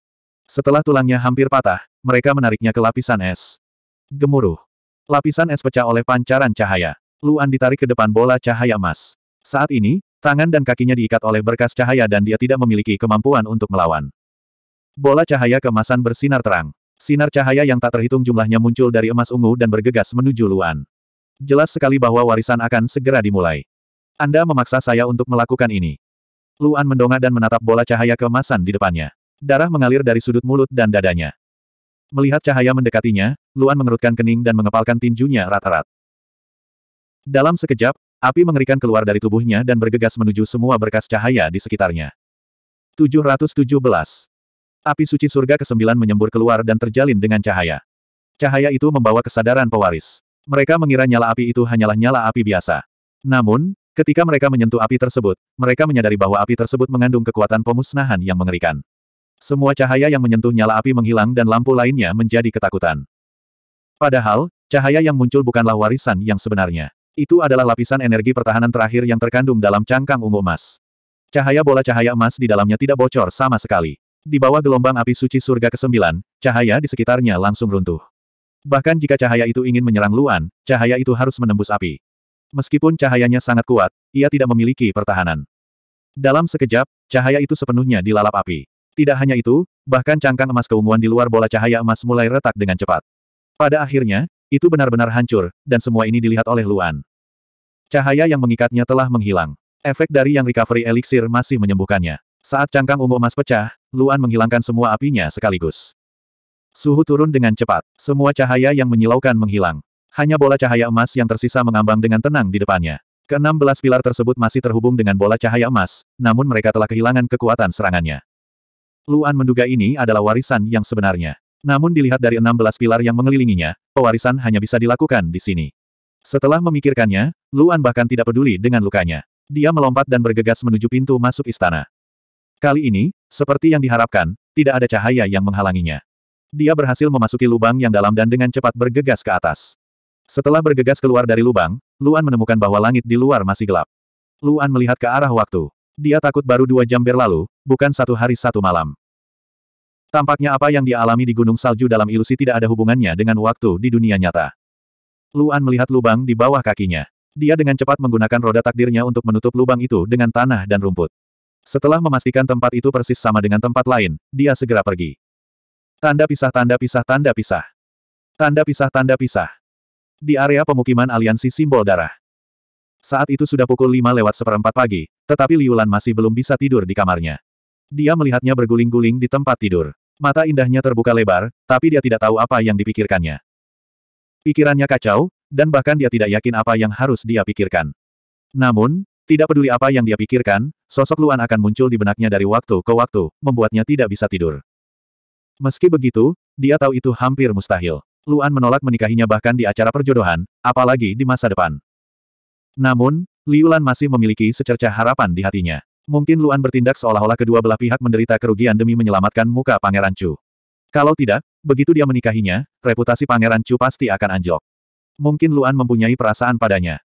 Setelah tulangnya hampir patah, mereka menariknya ke lapisan es. Gemuruh. Lapisan es pecah oleh pancaran cahaya. Luan ditarik ke depan bola cahaya emas. Saat ini, tangan dan kakinya diikat oleh berkas cahaya dan dia tidak memiliki kemampuan untuk melawan. Bola cahaya kemasan bersinar terang. Sinar cahaya yang tak terhitung jumlahnya muncul dari emas ungu dan bergegas menuju Luan. Jelas sekali bahwa warisan akan segera dimulai. Anda memaksa saya untuk melakukan ini. Luan mendongak dan menatap bola cahaya keemasan di depannya. Darah mengalir dari sudut mulut dan dadanya. Melihat cahaya mendekatinya, Luan mengerutkan kening dan mengepalkan tinjunya rata-rat. Dalam sekejap, api mengerikan keluar dari tubuhnya dan bergegas menuju semua berkas cahaya di sekitarnya. 717. Api suci surga ke-9 menyembur keluar dan terjalin dengan cahaya. Cahaya itu membawa kesadaran pewaris. Mereka mengira nyala api itu hanyalah nyala api biasa. Namun, Ketika mereka menyentuh api tersebut, mereka menyadari bahwa api tersebut mengandung kekuatan pemusnahan yang mengerikan. Semua cahaya yang menyentuh nyala api menghilang dan lampu lainnya menjadi ketakutan. Padahal, cahaya yang muncul bukanlah warisan yang sebenarnya. Itu adalah lapisan energi pertahanan terakhir yang terkandung dalam cangkang ungu emas. Cahaya bola cahaya emas di dalamnya tidak bocor sama sekali. Di bawah gelombang api suci surga ke-9, cahaya di sekitarnya langsung runtuh. Bahkan jika cahaya itu ingin menyerang Luan, cahaya itu harus menembus api. Meskipun cahayanya sangat kuat, ia tidak memiliki pertahanan. Dalam sekejap, cahaya itu sepenuhnya dilalap api. Tidak hanya itu, bahkan cangkang emas keunguan di luar bola cahaya emas mulai retak dengan cepat. Pada akhirnya, itu benar-benar hancur, dan semua ini dilihat oleh Luan. Cahaya yang mengikatnya telah menghilang. Efek dari yang recovery elixir masih menyembuhkannya. Saat cangkang ungu emas pecah, Luan menghilangkan semua apinya sekaligus. Suhu turun dengan cepat, semua cahaya yang menyilaukan menghilang. Hanya bola cahaya emas yang tersisa mengambang dengan tenang di depannya. Ke 16 pilar tersebut masih terhubung dengan bola cahaya emas, namun mereka telah kehilangan kekuatan serangannya. Luan menduga ini adalah warisan yang sebenarnya. Namun dilihat dari 16 pilar yang mengelilinginya, pewarisan hanya bisa dilakukan di sini. Setelah memikirkannya, Luan bahkan tidak peduli dengan lukanya. Dia melompat dan bergegas menuju pintu masuk istana. Kali ini, seperti yang diharapkan, tidak ada cahaya yang menghalanginya. Dia berhasil memasuki lubang yang dalam dan dengan cepat bergegas ke atas. Setelah bergegas keluar dari lubang, Luan menemukan bahwa langit di luar masih gelap. Luan melihat ke arah waktu. Dia takut baru dua jam berlalu, bukan satu hari satu malam. Tampaknya apa yang dia alami di Gunung Salju dalam ilusi tidak ada hubungannya dengan waktu di dunia nyata. Luan melihat lubang di bawah kakinya. Dia dengan cepat menggunakan roda takdirnya untuk menutup lubang itu dengan tanah dan rumput. Setelah memastikan tempat itu persis sama dengan tempat lain, dia segera pergi. Tanda pisah tanda pisah tanda pisah. Tanda pisah tanda pisah. Di area pemukiman aliansi simbol darah. Saat itu sudah pukul 5 lewat seperempat pagi, tetapi Liulan masih belum bisa tidur di kamarnya. Dia melihatnya berguling-guling di tempat tidur. Mata indahnya terbuka lebar, tapi dia tidak tahu apa yang dipikirkannya. Pikirannya kacau, dan bahkan dia tidak yakin apa yang harus dia pikirkan. Namun, tidak peduli apa yang dia pikirkan, sosok Luan akan muncul di benaknya dari waktu ke waktu, membuatnya tidak bisa tidur. Meski begitu, dia tahu itu hampir mustahil. Luan menolak menikahinya bahkan di acara perjodohan, apalagi di masa depan. Namun, Liulan masih memiliki secercah harapan di hatinya. Mungkin Luan bertindak seolah-olah kedua belah pihak menderita kerugian demi menyelamatkan muka Pangeran Chu. Kalau tidak, begitu dia menikahinya, reputasi Pangeran Chu pasti akan anjlok. Mungkin Luan mempunyai perasaan padanya.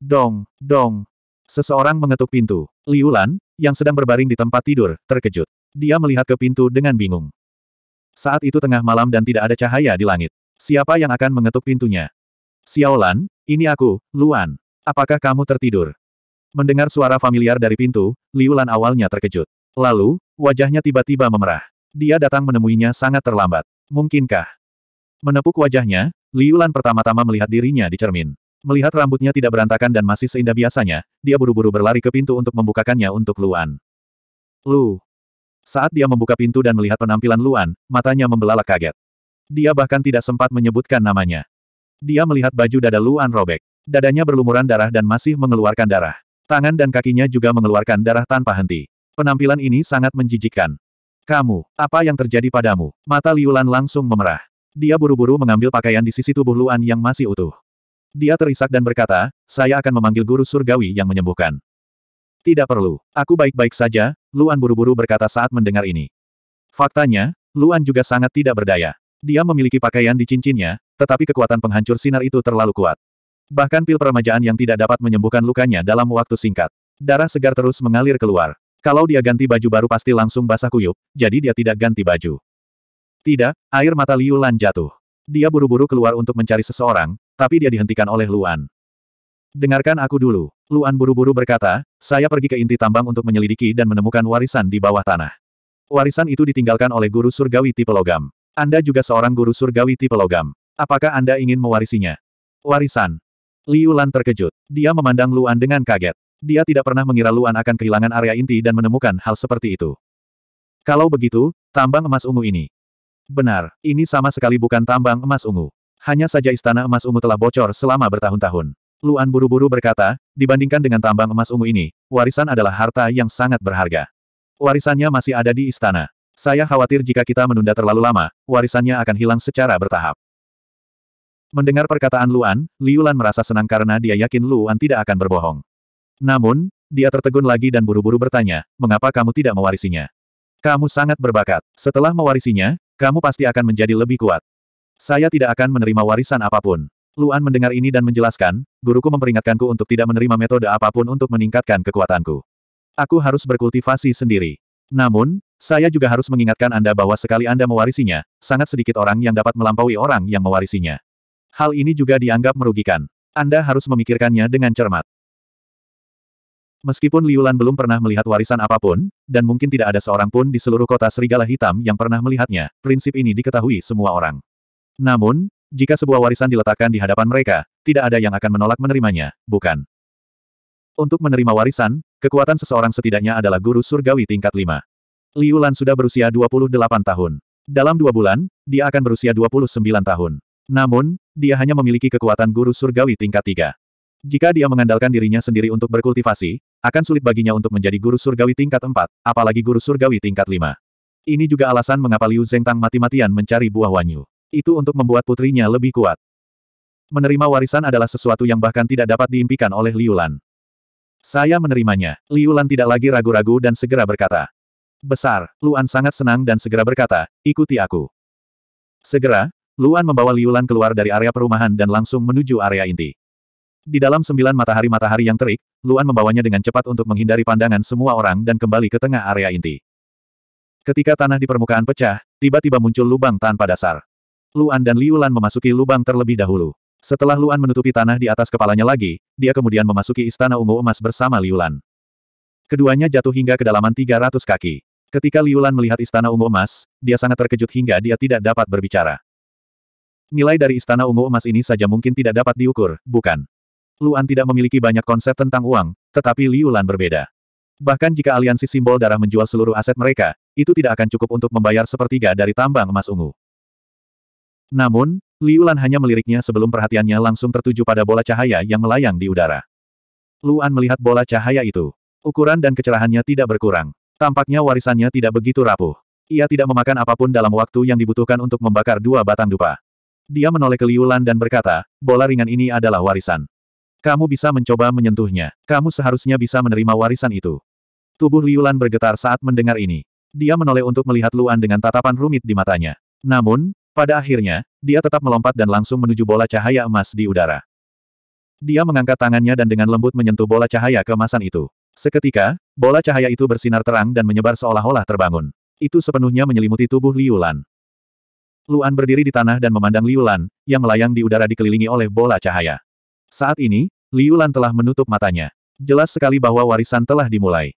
Dong, dong. Seseorang mengetuk pintu. Liulan, yang sedang berbaring di tempat tidur, terkejut. Dia melihat ke pintu dengan bingung. Saat itu tengah malam dan tidak ada cahaya di langit. Siapa yang akan mengetuk pintunya? Xiaolan, ini aku, Luan. Apakah kamu tertidur? Mendengar suara familiar dari pintu, Liulan awalnya terkejut. Lalu, wajahnya tiba-tiba memerah. Dia datang menemuinya sangat terlambat. Mungkinkah? Menepuk wajahnya, Liulan pertama-tama melihat dirinya di cermin. Melihat rambutnya tidak berantakan dan masih seindah biasanya, dia buru-buru berlari ke pintu untuk membukakannya untuk Luan. Lu. Saat dia membuka pintu dan melihat penampilan Luan, matanya membelalak kaget. Dia bahkan tidak sempat menyebutkan namanya. Dia melihat baju dada Luan robek. Dadanya berlumuran darah dan masih mengeluarkan darah. Tangan dan kakinya juga mengeluarkan darah tanpa henti. Penampilan ini sangat menjijikkan. Kamu, apa yang terjadi padamu? Mata Liulan langsung memerah. Dia buru-buru mengambil pakaian di sisi tubuh Luan yang masih utuh. Dia terisak dan berkata, saya akan memanggil guru surgawi yang menyembuhkan. Tidak perlu, aku baik-baik saja, Luan buru-buru berkata saat mendengar ini. Faktanya, Luan juga sangat tidak berdaya. Dia memiliki pakaian di cincinnya, tetapi kekuatan penghancur sinar itu terlalu kuat. Bahkan pil peremajaan yang tidak dapat menyembuhkan lukanya dalam waktu singkat. Darah segar terus mengalir keluar. Kalau dia ganti baju baru pasti langsung basah kuyup, jadi dia tidak ganti baju. Tidak, air mata Liu Lan jatuh. Dia buru-buru keluar untuk mencari seseorang, tapi dia dihentikan oleh Luan. Dengarkan aku dulu. Luan buru-buru berkata, saya pergi ke inti tambang untuk menyelidiki dan menemukan warisan di bawah tanah. Warisan itu ditinggalkan oleh guru surgawi tipe logam. Anda juga seorang guru surgawi tipe logam. Apakah Anda ingin mewarisinya? Warisan. Liu Lan terkejut. Dia memandang Luan dengan kaget. Dia tidak pernah mengira Luan akan kehilangan area inti dan menemukan hal seperti itu. Kalau begitu, tambang emas ungu ini. Benar, ini sama sekali bukan tambang emas ungu. Hanya saja istana emas ungu telah bocor selama bertahun-tahun. Luan buru-buru berkata, dibandingkan dengan tambang emas ungu ini, warisan adalah harta yang sangat berharga. Warisannya masih ada di istana. Saya khawatir jika kita menunda terlalu lama, warisannya akan hilang secara bertahap. Mendengar perkataan Luan, Liu Lan merasa senang karena dia yakin Luan tidak akan berbohong. Namun, dia tertegun lagi dan buru-buru bertanya, mengapa kamu tidak mewarisinya? Kamu sangat berbakat. Setelah mewarisinya, kamu pasti akan menjadi lebih kuat. Saya tidak akan menerima warisan apapun. Luan mendengar ini dan menjelaskan, guruku memperingatkanku untuk tidak menerima metode apapun untuk meningkatkan kekuatanku. Aku harus berkultivasi sendiri. Namun, saya juga harus mengingatkan Anda bahwa sekali Anda mewarisinya, sangat sedikit orang yang dapat melampaui orang yang mewarisinya. Hal ini juga dianggap merugikan. Anda harus memikirkannya dengan cermat. Meskipun Liulan belum pernah melihat warisan apapun, dan mungkin tidak ada seorang pun di seluruh kota Serigala Hitam yang pernah melihatnya, prinsip ini diketahui semua orang. Namun, jika sebuah warisan diletakkan di hadapan mereka, tidak ada yang akan menolak menerimanya, bukan? Untuk menerima warisan, kekuatan seseorang setidaknya adalah guru surgawi tingkat 5. Liu Lan sudah berusia 28 tahun. Dalam dua bulan, dia akan berusia 29 tahun. Namun, dia hanya memiliki kekuatan guru surgawi tingkat 3. Jika dia mengandalkan dirinya sendiri untuk berkultivasi, akan sulit baginya untuk menjadi guru surgawi tingkat 4, apalagi guru surgawi tingkat 5. Ini juga alasan mengapa Liu Zhengtang mati-matian mencari buah wanyu. Itu untuk membuat putrinya lebih kuat. Menerima warisan adalah sesuatu yang bahkan tidak dapat diimpikan oleh Liu Lan. Saya menerimanya. Liu Lan tidak lagi ragu-ragu dan segera berkata. Besar, Luan sangat senang dan segera berkata, ikuti aku. Segera, Luan membawa Liu Lan keluar dari area perumahan dan langsung menuju area inti. Di dalam sembilan matahari-matahari yang terik, Luan membawanya dengan cepat untuk menghindari pandangan semua orang dan kembali ke tengah area inti. Ketika tanah di permukaan pecah, tiba-tiba muncul lubang tanpa dasar. Luan dan Liu Lan memasuki lubang terlebih dahulu. Setelah Luan menutupi tanah di atas kepalanya lagi, dia kemudian memasuki istana ungu emas bersama Liulan. Keduanya jatuh hingga kedalaman 300 kaki. Ketika Liulan melihat istana ungu emas, dia sangat terkejut hingga dia tidak dapat berbicara. Nilai dari istana ungu emas ini saja mungkin tidak dapat diukur, bukan? Luan tidak memiliki banyak konsep tentang uang, tetapi Liulan berbeda. Bahkan jika aliansi simbol darah menjual seluruh aset mereka, itu tidak akan cukup untuk membayar sepertiga dari tambang emas ungu. Namun, Liulan hanya meliriknya sebelum perhatiannya langsung tertuju pada bola cahaya yang melayang di udara. Luan melihat bola cahaya itu. Ukuran dan kecerahannya tidak berkurang. Tampaknya warisannya tidak begitu rapuh. Ia tidak memakan apapun dalam waktu yang dibutuhkan untuk membakar dua batang dupa. Dia menoleh ke Liulan dan berkata, bola ringan ini adalah warisan. Kamu bisa mencoba menyentuhnya. Kamu seharusnya bisa menerima warisan itu. Tubuh Liulan bergetar saat mendengar ini. Dia menoleh untuk melihat Luan dengan tatapan rumit di matanya. Namun, pada akhirnya, dia tetap melompat dan langsung menuju bola cahaya emas di udara. Dia mengangkat tangannya dan dengan lembut menyentuh bola cahaya kemasan itu. Seketika, bola cahaya itu bersinar terang dan menyebar seolah-olah terbangun. Itu sepenuhnya menyelimuti tubuh Liu Luan berdiri di tanah dan memandang Liu yang melayang di udara dikelilingi oleh bola cahaya. Saat ini, Liu telah menutup matanya. Jelas sekali bahwa warisan telah dimulai.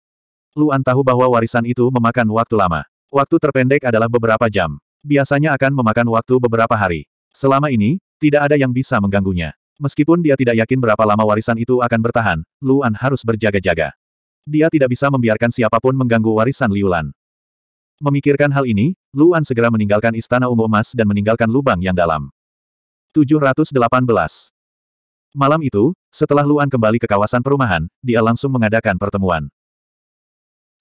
Luan tahu bahwa warisan itu memakan waktu lama. Waktu terpendek adalah beberapa jam biasanya akan memakan waktu beberapa hari. Selama ini, tidak ada yang bisa mengganggunya. Meskipun dia tidak yakin berapa lama warisan itu akan bertahan, Luan harus berjaga-jaga. Dia tidak bisa membiarkan siapapun mengganggu warisan Liulan. Memikirkan hal ini, Luan segera meninggalkan Istana Ungu Emas dan meninggalkan lubang yang dalam. 718. Malam itu, setelah Luan kembali ke kawasan perumahan, dia langsung mengadakan pertemuan.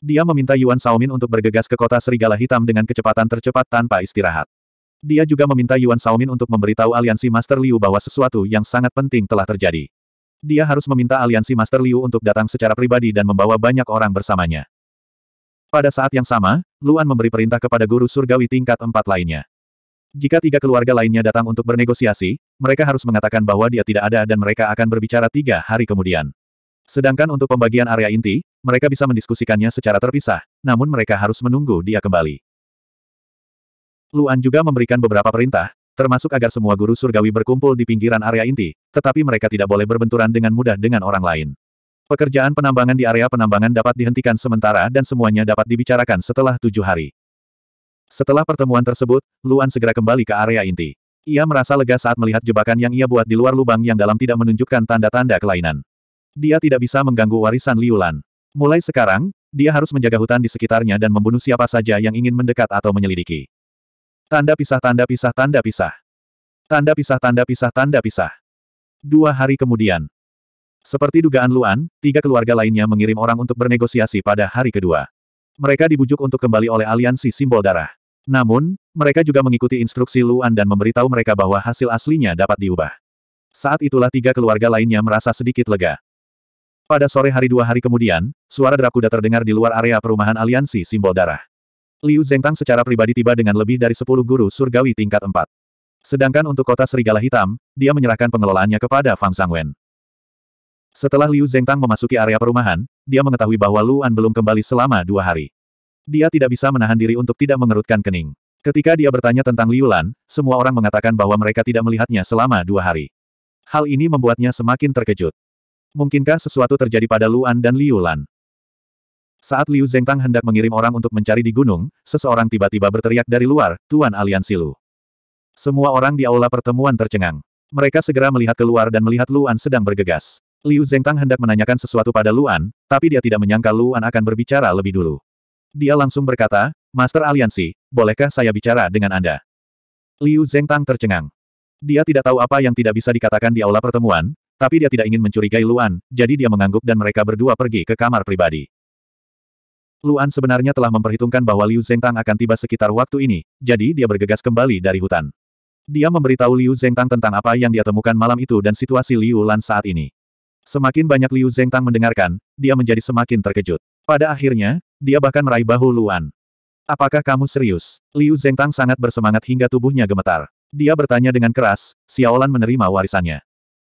Dia meminta Yuan Saomin untuk bergegas ke kota Serigala Hitam dengan kecepatan tercepat tanpa istirahat. Dia juga meminta Yuan Saomin untuk memberitahu aliansi Master Liu bahwa sesuatu yang sangat penting telah terjadi. Dia harus meminta aliansi Master Liu untuk datang secara pribadi dan membawa banyak orang bersamanya. Pada saat yang sama, Luan memberi perintah kepada guru surgawi tingkat empat lainnya. Jika tiga keluarga lainnya datang untuk bernegosiasi, mereka harus mengatakan bahwa dia tidak ada dan mereka akan berbicara tiga hari kemudian. Sedangkan untuk pembagian area inti, mereka bisa mendiskusikannya secara terpisah, namun mereka harus menunggu dia kembali. Luan juga memberikan beberapa perintah, termasuk agar semua guru surgawi berkumpul di pinggiran area inti, tetapi mereka tidak boleh berbenturan dengan mudah dengan orang lain. Pekerjaan penambangan di area penambangan dapat dihentikan sementara dan semuanya dapat dibicarakan setelah tujuh hari. Setelah pertemuan tersebut, Luan segera kembali ke area inti. Ia merasa lega saat melihat jebakan yang ia buat di luar lubang yang dalam tidak menunjukkan tanda-tanda kelainan. Dia tidak bisa mengganggu warisan Liulan. Mulai sekarang, dia harus menjaga hutan di sekitarnya dan membunuh siapa saja yang ingin mendekat atau menyelidiki. Tanda pisah tanda pisah tanda pisah. Tanda pisah tanda pisah tanda pisah. Dua hari kemudian. Seperti dugaan Luan, tiga keluarga lainnya mengirim orang untuk bernegosiasi pada hari kedua. Mereka dibujuk untuk kembali oleh aliansi simbol darah. Namun, mereka juga mengikuti instruksi Luan dan memberitahu mereka bahwa hasil aslinya dapat diubah. Saat itulah tiga keluarga lainnya merasa sedikit lega. Pada sore hari dua hari kemudian, suara derap kuda terdengar di luar area perumahan aliansi simbol darah. Liu Zengtang secara pribadi tiba dengan lebih dari sepuluh guru surgawi tingkat empat. Sedangkan untuk kota Serigala Hitam, dia menyerahkan pengelolaannya kepada Fang Sangwen. Setelah Liu Zengtang memasuki area perumahan, dia mengetahui bahwa Luan belum kembali selama dua hari. Dia tidak bisa menahan diri untuk tidak mengerutkan kening. Ketika dia bertanya tentang Liu Lan, semua orang mengatakan bahwa mereka tidak melihatnya selama dua hari. Hal ini membuatnya semakin terkejut. Mungkinkah sesuatu terjadi pada Luan dan Liu Lan? Saat Liu Zengtang hendak mengirim orang untuk mencari di gunung, seseorang tiba-tiba berteriak dari luar, Tuan Aliansi Lu. Semua orang di aula pertemuan tercengang. Mereka segera melihat keluar dan melihat Luan sedang bergegas. Liu Zengtang hendak menanyakan sesuatu pada Luan, tapi dia tidak menyangka Luan akan berbicara lebih dulu. Dia langsung berkata, Master Aliansi, bolehkah saya bicara dengan Anda? Liu Zengtang tercengang. Dia tidak tahu apa yang tidak bisa dikatakan di aula pertemuan, tapi dia tidak ingin mencurigai Luan, jadi dia mengangguk dan mereka berdua pergi ke kamar pribadi. Luan sebenarnya telah memperhitungkan bahwa Liu Zengtang akan tiba sekitar waktu ini, jadi dia bergegas kembali dari hutan. Dia memberitahu Liu Zengtang tentang apa yang dia temukan malam itu dan situasi Liu Lan saat ini. Semakin banyak Liu Zengtang mendengarkan, dia menjadi semakin terkejut. Pada akhirnya, dia bahkan meraih bahu Luan. Apakah kamu serius? Liu Zengtang sangat bersemangat hingga tubuhnya gemetar. Dia bertanya dengan keras, Xiaolan menerima warisannya.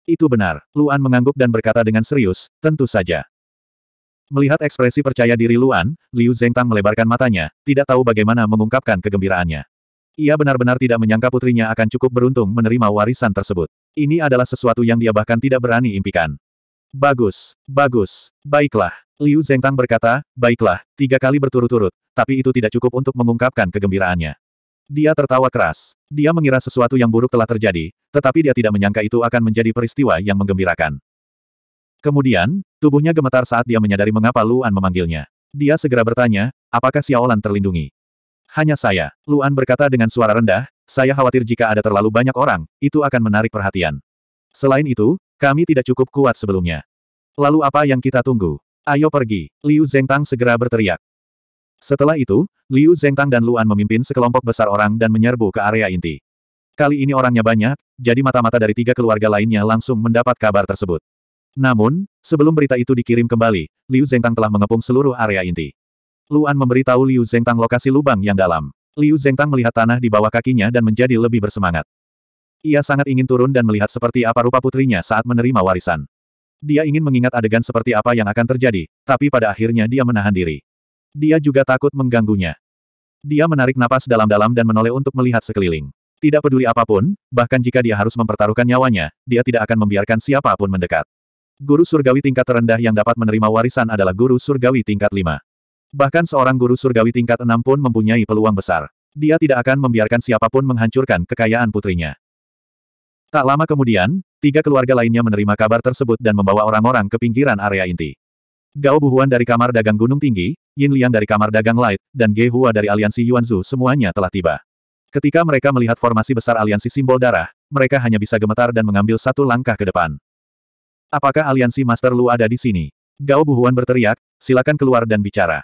Itu benar, Luan mengangguk dan berkata dengan serius, tentu saja. Melihat ekspresi percaya diri Luan, Liu Zengtang melebarkan matanya, tidak tahu bagaimana mengungkapkan kegembiraannya. Ia benar-benar tidak menyangka putrinya akan cukup beruntung menerima warisan tersebut. Ini adalah sesuatu yang dia bahkan tidak berani impikan. Bagus, bagus, baiklah. Liu Zengtang berkata, baiklah, tiga kali berturut-turut, tapi itu tidak cukup untuk mengungkapkan kegembiraannya. Dia tertawa keras. Dia mengira sesuatu yang buruk telah terjadi, tetapi dia tidak menyangka itu akan menjadi peristiwa yang menggembirakan. Kemudian, tubuhnya gemetar saat dia menyadari mengapa Luan memanggilnya. Dia segera bertanya, apakah Xiaolan terlindungi? Hanya saya. Luan berkata dengan suara rendah, saya khawatir jika ada terlalu banyak orang, itu akan menarik perhatian. Selain itu, kami tidak cukup kuat sebelumnya. Lalu apa yang kita tunggu? Ayo pergi. Liu Zhengtang segera berteriak. Setelah itu, Liu Zengtang dan Luan memimpin sekelompok besar orang dan menyerbu ke area inti. Kali ini orangnya banyak, jadi mata-mata dari tiga keluarga lainnya langsung mendapat kabar tersebut. Namun, sebelum berita itu dikirim kembali, Liu Zengtang telah mengepung seluruh area inti. Luan memberitahu Liu Zengtang lokasi lubang yang dalam. Liu Zengtang melihat tanah di bawah kakinya dan menjadi lebih bersemangat. Ia sangat ingin turun dan melihat seperti apa rupa putrinya saat menerima warisan. Dia ingin mengingat adegan seperti apa yang akan terjadi, tapi pada akhirnya dia menahan diri. Dia juga takut mengganggunya. Dia menarik napas dalam-dalam dan menoleh untuk melihat sekeliling. Tidak peduli apapun, bahkan jika dia harus mempertaruhkan nyawanya, dia tidak akan membiarkan siapapun mendekat. Guru surgawi tingkat terendah yang dapat menerima warisan adalah guru surgawi tingkat 5. Bahkan seorang guru surgawi tingkat 6 pun mempunyai peluang besar. Dia tidak akan membiarkan siapapun menghancurkan kekayaan putrinya. Tak lama kemudian, tiga keluarga lainnya menerima kabar tersebut dan membawa orang-orang ke pinggiran area inti. Gao Buhuan dari kamar dagang Gunung Tinggi, Yin Liang dari kamar dagang Light, dan Ge Hua dari aliansi Yuan Zhu semuanya telah tiba. Ketika mereka melihat formasi besar aliansi simbol darah, mereka hanya bisa gemetar dan mengambil satu langkah ke depan. Apakah aliansi Master Lu ada di sini? Gao Buhuan berteriak, silakan keluar dan bicara.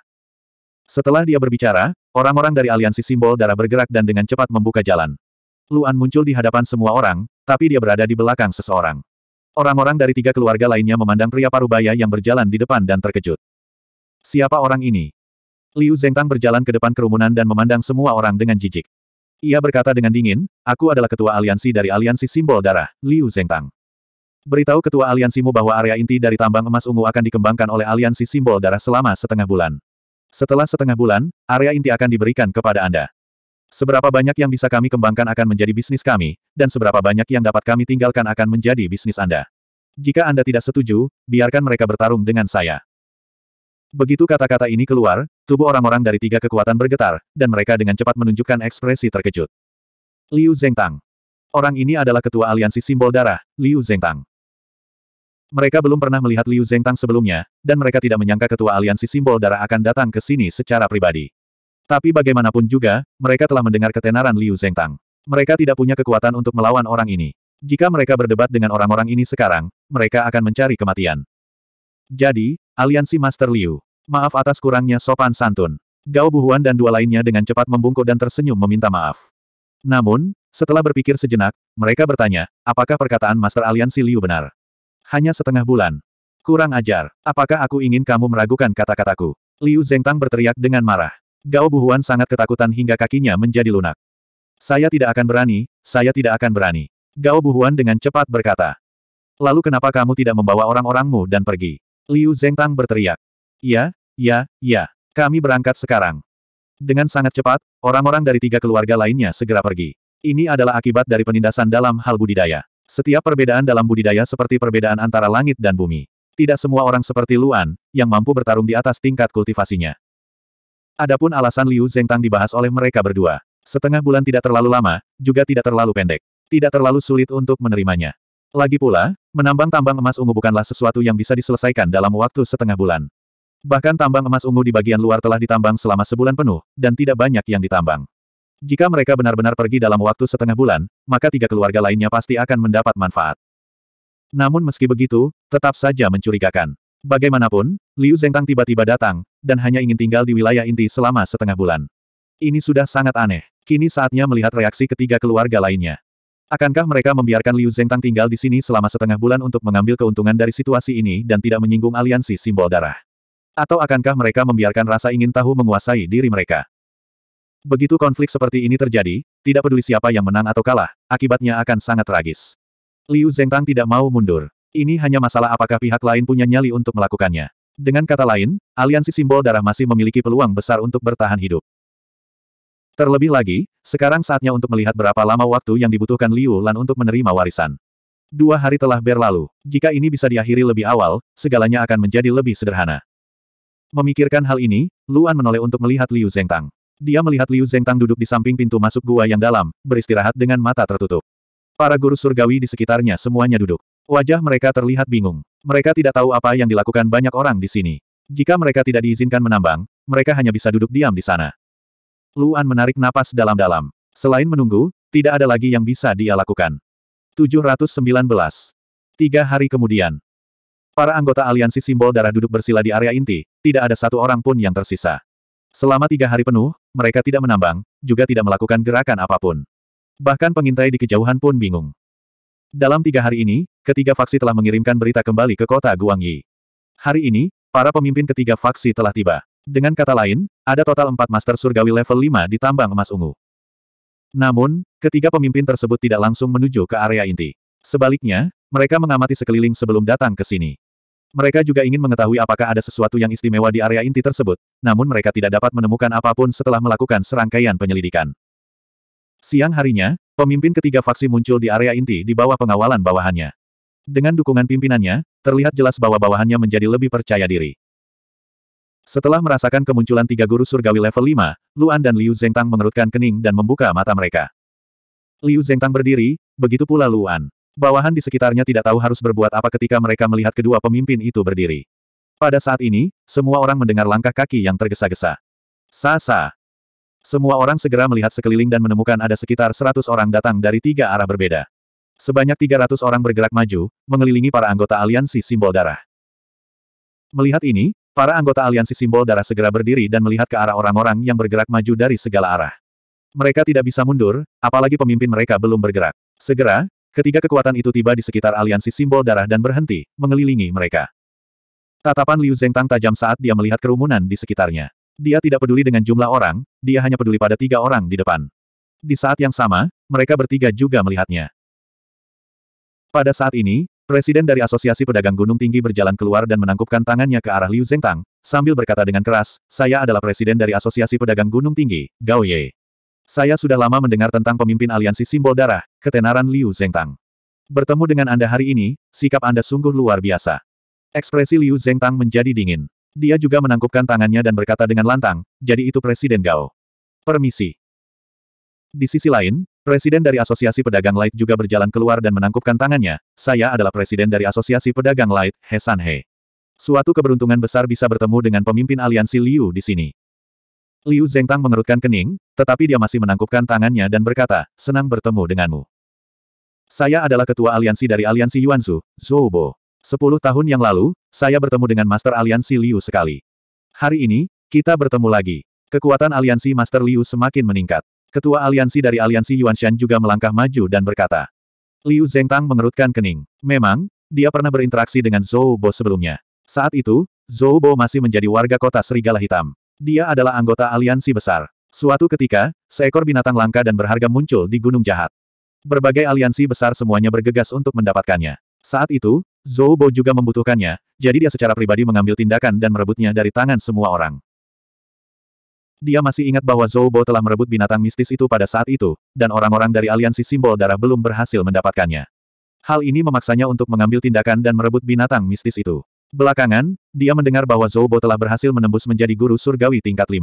Setelah dia berbicara, orang-orang dari aliansi simbol darah bergerak dan dengan cepat membuka jalan. Luan muncul di hadapan semua orang, tapi dia berada di belakang seseorang. Orang-orang dari tiga keluarga lainnya memandang pria parubaya yang berjalan di depan dan terkejut. Siapa orang ini? Liu Zengtang berjalan ke depan kerumunan dan memandang semua orang dengan jijik. Ia berkata dengan dingin, aku adalah ketua aliansi dari aliansi simbol darah, Liu Zengtang. Beritahu ketua aliansimu bahwa area inti dari tambang emas ungu akan dikembangkan oleh aliansi simbol darah selama setengah bulan. Setelah setengah bulan, area inti akan diberikan kepada Anda. Seberapa banyak yang bisa kami kembangkan akan menjadi bisnis kami, dan seberapa banyak yang dapat kami tinggalkan akan menjadi bisnis Anda. Jika Anda tidak setuju, biarkan mereka bertarung dengan saya. Begitu kata-kata ini keluar, tubuh orang-orang dari tiga kekuatan bergetar, dan mereka dengan cepat menunjukkan ekspresi terkejut. Liu Zhengtang Orang ini adalah ketua aliansi simbol darah, Liu Zhengtang. Mereka belum pernah melihat Liu Zhengtang sebelumnya, dan mereka tidak menyangka ketua aliansi simbol darah akan datang ke sini secara pribadi. Tapi bagaimanapun juga, mereka telah mendengar ketenaran Liu Zhengtang. Mereka tidak punya kekuatan untuk melawan orang ini. Jika mereka berdebat dengan orang-orang ini sekarang, mereka akan mencari kematian. Jadi, aliansi Master Liu. Maaf atas kurangnya sopan santun. Gao Buhuan dan dua lainnya dengan cepat membungkuk dan tersenyum meminta maaf. Namun, setelah berpikir sejenak, mereka bertanya, apakah perkataan Master Aliansi Liu benar? Hanya setengah bulan. Kurang ajar, apakah aku ingin kamu meragukan kata-kataku? Liu Zhengtang berteriak dengan marah. Gao Buhuan sangat ketakutan hingga kakinya menjadi lunak. Saya tidak akan berani, saya tidak akan berani. Gao Buhuan dengan cepat berkata. Lalu kenapa kamu tidak membawa orang-orangmu dan pergi? Liu Zengtang berteriak. Ya, ya, ya. Kami berangkat sekarang. Dengan sangat cepat, orang-orang dari tiga keluarga lainnya segera pergi. Ini adalah akibat dari penindasan dalam hal budidaya. Setiap perbedaan dalam budidaya seperti perbedaan antara langit dan bumi. Tidak semua orang seperti Luan, yang mampu bertarung di atas tingkat kultivasinya. Adapun alasan Liu Zengtang dibahas oleh mereka berdua. Setengah bulan tidak terlalu lama, juga tidak terlalu pendek. Tidak terlalu sulit untuk menerimanya. Lagi pula, menambang tambang emas ungu bukanlah sesuatu yang bisa diselesaikan dalam waktu setengah bulan. Bahkan tambang emas ungu di bagian luar telah ditambang selama sebulan penuh, dan tidak banyak yang ditambang. Jika mereka benar-benar pergi dalam waktu setengah bulan, maka tiga keluarga lainnya pasti akan mendapat manfaat. Namun meski begitu, tetap saja mencurigakan. Bagaimanapun, Liu Zengtang tiba-tiba datang, dan hanya ingin tinggal di wilayah inti selama setengah bulan. Ini sudah sangat aneh. Kini saatnya melihat reaksi ketiga keluarga lainnya. Akankah mereka membiarkan Liu Zengtang tinggal di sini selama setengah bulan untuk mengambil keuntungan dari situasi ini dan tidak menyinggung aliansi simbol darah? Atau akankah mereka membiarkan rasa ingin tahu menguasai diri mereka? Begitu konflik seperti ini terjadi, tidak peduli siapa yang menang atau kalah, akibatnya akan sangat tragis. Liu Zengtang tidak mau mundur. Ini hanya masalah apakah pihak lain punya nyali untuk melakukannya. Dengan kata lain, aliansi simbol darah masih memiliki peluang besar untuk bertahan hidup. Terlebih lagi, sekarang saatnya untuk melihat berapa lama waktu yang dibutuhkan Liu Lan untuk menerima warisan. Dua hari telah berlalu. Jika ini bisa diakhiri lebih awal, segalanya akan menjadi lebih sederhana. Memikirkan hal ini, Luan menoleh untuk melihat Liu Zhengtang. Dia melihat Liu Zhengtang duduk di samping pintu masuk gua yang dalam, beristirahat dengan mata tertutup. Para guru surgawi di sekitarnya semuanya duduk. Wajah mereka terlihat bingung. Mereka tidak tahu apa yang dilakukan banyak orang di sini. Jika mereka tidak diizinkan menambang, mereka hanya bisa duduk diam di sana. Luan menarik napas dalam-dalam. Selain menunggu, tidak ada lagi yang bisa dia lakukan. 719. Tiga hari kemudian. Para anggota aliansi simbol darah duduk bersila di area inti, tidak ada satu orang pun yang tersisa. Selama tiga hari penuh, mereka tidak menambang, juga tidak melakukan gerakan apapun. Bahkan pengintai di kejauhan pun bingung. Dalam tiga hari ini, ketiga faksi telah mengirimkan berita kembali ke kota Guangyi. Hari ini, para pemimpin ketiga faksi telah tiba. Dengan kata lain, ada total empat Master Surgawi level 5 di tambang emas ungu. Namun, ketiga pemimpin tersebut tidak langsung menuju ke area inti. Sebaliknya, mereka mengamati sekeliling sebelum datang ke sini. Mereka juga ingin mengetahui apakah ada sesuatu yang istimewa di area inti tersebut, namun mereka tidak dapat menemukan apapun setelah melakukan serangkaian penyelidikan. Siang harinya, pemimpin ketiga faksi muncul di area inti di bawah pengawalan bawahannya. Dengan dukungan pimpinannya, terlihat jelas bahwa bawahannya menjadi lebih percaya diri. Setelah merasakan kemunculan tiga guru surgawi level 5, Luan dan Liu Zhengtang mengerutkan kening dan membuka mata mereka. Liu Zhengtang berdiri, begitu pula Luan. Bawahan di sekitarnya tidak tahu harus berbuat apa ketika mereka melihat kedua pemimpin itu berdiri. Pada saat ini, semua orang mendengar langkah kaki yang tergesa-gesa. Sasa. Semua orang segera melihat sekeliling dan menemukan ada sekitar 100 orang datang dari tiga arah berbeda. Sebanyak 300 orang bergerak maju, mengelilingi para anggota aliansi simbol darah. Melihat ini, para anggota aliansi simbol darah segera berdiri dan melihat ke arah orang-orang yang bergerak maju dari segala arah. Mereka tidak bisa mundur, apalagi pemimpin mereka belum bergerak. Segera, ketiga kekuatan itu tiba di sekitar aliansi simbol darah dan berhenti, mengelilingi mereka. Tatapan Liu Tang tajam saat dia melihat kerumunan di sekitarnya. Dia tidak peduli dengan jumlah orang, dia hanya peduli pada tiga orang di depan. Di saat yang sama, mereka bertiga juga melihatnya. Pada saat ini, Presiden dari Asosiasi Pedagang Gunung Tinggi berjalan keluar dan menangkupkan tangannya ke arah Liu Zhengtang, sambil berkata dengan keras, saya adalah Presiden dari Asosiasi Pedagang Gunung Tinggi, Gao Ye. Saya sudah lama mendengar tentang pemimpin aliansi simbol darah, ketenaran Liu Zhengtang. Bertemu dengan Anda hari ini, sikap Anda sungguh luar biasa. Ekspresi Liu Zhengtang menjadi dingin. Dia juga menangkupkan tangannya dan berkata dengan lantang, jadi itu Presiden Gao. Permisi. Di sisi lain, Presiden dari Asosiasi Pedagang Light juga berjalan keluar dan menangkupkan tangannya, saya adalah Presiden dari Asosiasi Pedagang Light, He Sanhe. Suatu keberuntungan besar bisa bertemu dengan pemimpin aliansi Liu di sini. Liu Zengtang mengerutkan kening, tetapi dia masih menangkupkan tangannya dan berkata, senang bertemu denganmu. Saya adalah ketua aliansi dari aliansi Yuanzu, Zhou Bo. Sepuluh tahun yang lalu, saya bertemu dengan Master Aliansi Liu sekali. Hari ini, kita bertemu lagi. Kekuatan aliansi Master Liu semakin meningkat. Ketua aliansi dari aliansi Yuan Shan juga melangkah maju dan berkata. Liu Tang mengerutkan kening. Memang, dia pernah berinteraksi dengan Zhou Bo sebelumnya. Saat itu, Zhou Bo masih menjadi warga kota Serigala Hitam. Dia adalah anggota aliansi besar. Suatu ketika, seekor binatang langka dan berharga muncul di Gunung Jahat. Berbagai aliansi besar semuanya bergegas untuk mendapatkannya. Saat itu, Zhou Bo juga membutuhkannya, jadi dia secara pribadi mengambil tindakan dan merebutnya dari tangan semua orang. Dia masih ingat bahwa Zhou Bo telah merebut binatang mistis itu pada saat itu, dan orang-orang dari aliansi simbol darah belum berhasil mendapatkannya. Hal ini memaksanya untuk mengambil tindakan dan merebut binatang mistis itu. Belakangan, dia mendengar bahwa Zhou Bo telah berhasil menembus menjadi guru surgawi tingkat 5.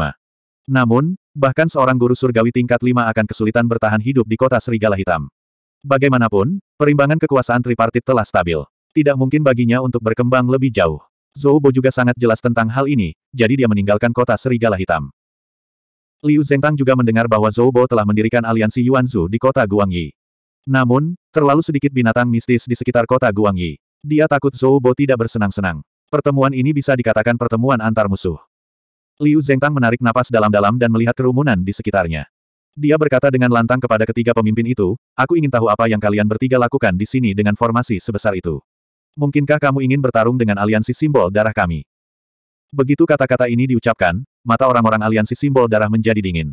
Namun, bahkan seorang guru surgawi tingkat 5 akan kesulitan bertahan hidup di kota Serigala Hitam. Bagaimanapun, perimbangan kekuasaan tripartit telah stabil. Tidak mungkin baginya untuk berkembang lebih jauh. Zhou Bo juga sangat jelas tentang hal ini, jadi dia meninggalkan kota Serigala Hitam. Liu Zengtang juga mendengar bahwa Zhou Bo telah mendirikan aliansi Yuanzu di kota Guangyi. Namun, terlalu sedikit binatang mistis di sekitar kota Guangyi. Dia takut Zhou Bo tidak bersenang-senang. Pertemuan ini bisa dikatakan pertemuan antar musuh. Liu Zengtang menarik napas dalam-dalam dan melihat kerumunan di sekitarnya. Dia berkata dengan lantang kepada ketiga pemimpin itu, aku ingin tahu apa yang kalian bertiga lakukan di sini dengan formasi sebesar itu. Mungkinkah kamu ingin bertarung dengan aliansi simbol darah kami? Begitu kata-kata ini diucapkan, mata orang-orang aliansi simbol darah menjadi dingin.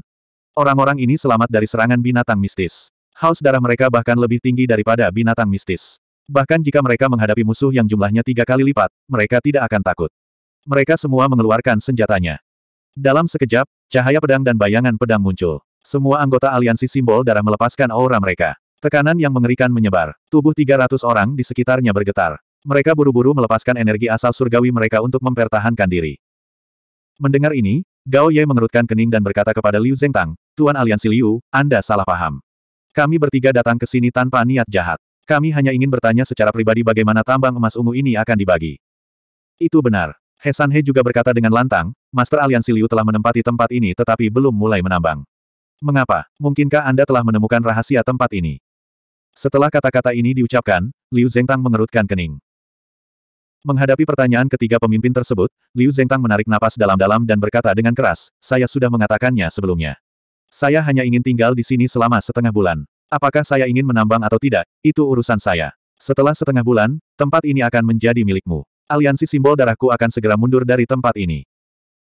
Orang-orang ini selamat dari serangan binatang mistis. Haus darah mereka bahkan lebih tinggi daripada binatang mistis. Bahkan jika mereka menghadapi musuh yang jumlahnya tiga kali lipat, mereka tidak akan takut. Mereka semua mengeluarkan senjatanya. Dalam sekejap, cahaya pedang dan bayangan pedang muncul. Semua anggota aliansi simbol darah melepaskan aura mereka. Tekanan yang mengerikan menyebar. Tubuh 300 orang di sekitarnya bergetar. Mereka buru-buru melepaskan energi asal surgawi mereka untuk mempertahankan diri. Mendengar ini, Gao Ye mengerutkan kening dan berkata kepada Liu Zhengtang, Tuan Aliansi Liu, Anda salah paham. Kami bertiga datang ke sini tanpa niat jahat. Kami hanya ingin bertanya secara pribadi bagaimana tambang emas ungu ini akan dibagi. Itu benar. He San He juga berkata dengan lantang, Master Aliansi Liu telah menempati tempat ini tetapi belum mulai menambang. Mengapa? Mungkinkah Anda telah menemukan rahasia tempat ini? Setelah kata-kata ini diucapkan, Liu Zhengtang mengerutkan kening. Menghadapi pertanyaan ketiga pemimpin tersebut, Liu Zengtang menarik napas dalam-dalam dan berkata dengan keras, saya sudah mengatakannya sebelumnya. Saya hanya ingin tinggal di sini selama setengah bulan. Apakah saya ingin menambang atau tidak, itu urusan saya. Setelah setengah bulan, tempat ini akan menjadi milikmu. Aliansi simbol darahku akan segera mundur dari tempat ini.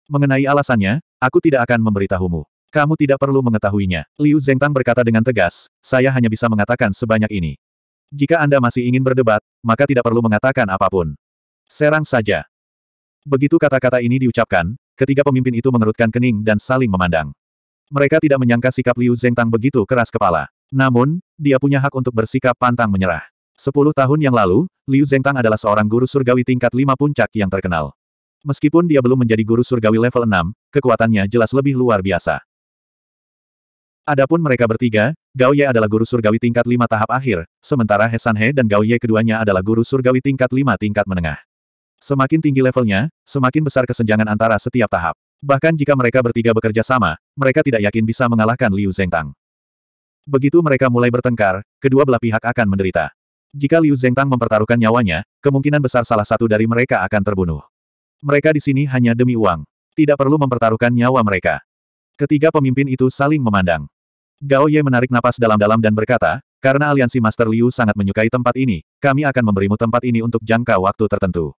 Mengenai alasannya, aku tidak akan memberitahumu. Kamu tidak perlu mengetahuinya. Liu Zengtang berkata dengan tegas, saya hanya bisa mengatakan sebanyak ini. Jika Anda masih ingin berdebat, maka tidak perlu mengatakan apapun. Serang saja. Begitu kata-kata ini diucapkan, ketiga pemimpin itu mengerutkan kening dan saling memandang. Mereka tidak menyangka sikap Liu Tang begitu keras kepala. Namun, dia punya hak untuk bersikap pantang menyerah. Sepuluh tahun yang lalu, Liu Tang adalah seorang guru surgawi tingkat lima puncak yang terkenal. Meskipun dia belum menjadi guru surgawi level enam, kekuatannya jelas lebih luar biasa. Adapun mereka bertiga, Gao Ye adalah guru surgawi tingkat lima tahap akhir, sementara He San He dan Gao Ye keduanya adalah guru surgawi tingkat lima tingkat menengah. Semakin tinggi levelnya, semakin besar kesenjangan antara setiap tahap. Bahkan jika mereka bertiga bekerja sama, mereka tidak yakin bisa mengalahkan Liu Zhengtang. Begitu mereka mulai bertengkar, kedua belah pihak akan menderita. Jika Liu Zhengtang mempertaruhkan nyawanya, kemungkinan besar salah satu dari mereka akan terbunuh. Mereka di sini hanya demi uang. Tidak perlu mempertaruhkan nyawa mereka. Ketiga pemimpin itu saling memandang. Gao Ye menarik napas dalam-dalam dan berkata, karena aliansi Master Liu sangat menyukai tempat ini, kami akan memberimu tempat ini untuk jangka waktu tertentu.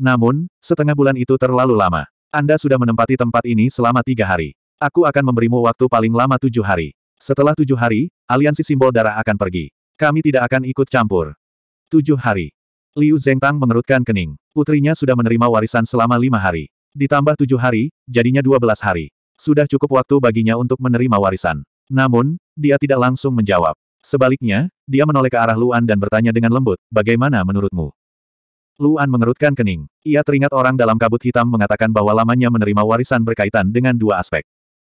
Namun, setengah bulan itu terlalu lama. Anda sudah menempati tempat ini selama tiga hari. Aku akan memberimu waktu paling lama tujuh hari. Setelah tujuh hari, aliansi simbol darah akan pergi. Kami tidak akan ikut campur. Tujuh hari. Liu Zhengtang mengerutkan kening. Putrinya sudah menerima warisan selama lima hari. Ditambah tujuh hari, jadinya dua belas hari. Sudah cukup waktu baginya untuk menerima warisan. Namun, dia tidak langsung menjawab. Sebaliknya, dia menoleh ke arah Luan dan bertanya dengan lembut, bagaimana menurutmu? Luan mengerutkan kening. Ia teringat orang dalam kabut hitam mengatakan bahwa lamanya menerima warisan berkaitan dengan dua aspek.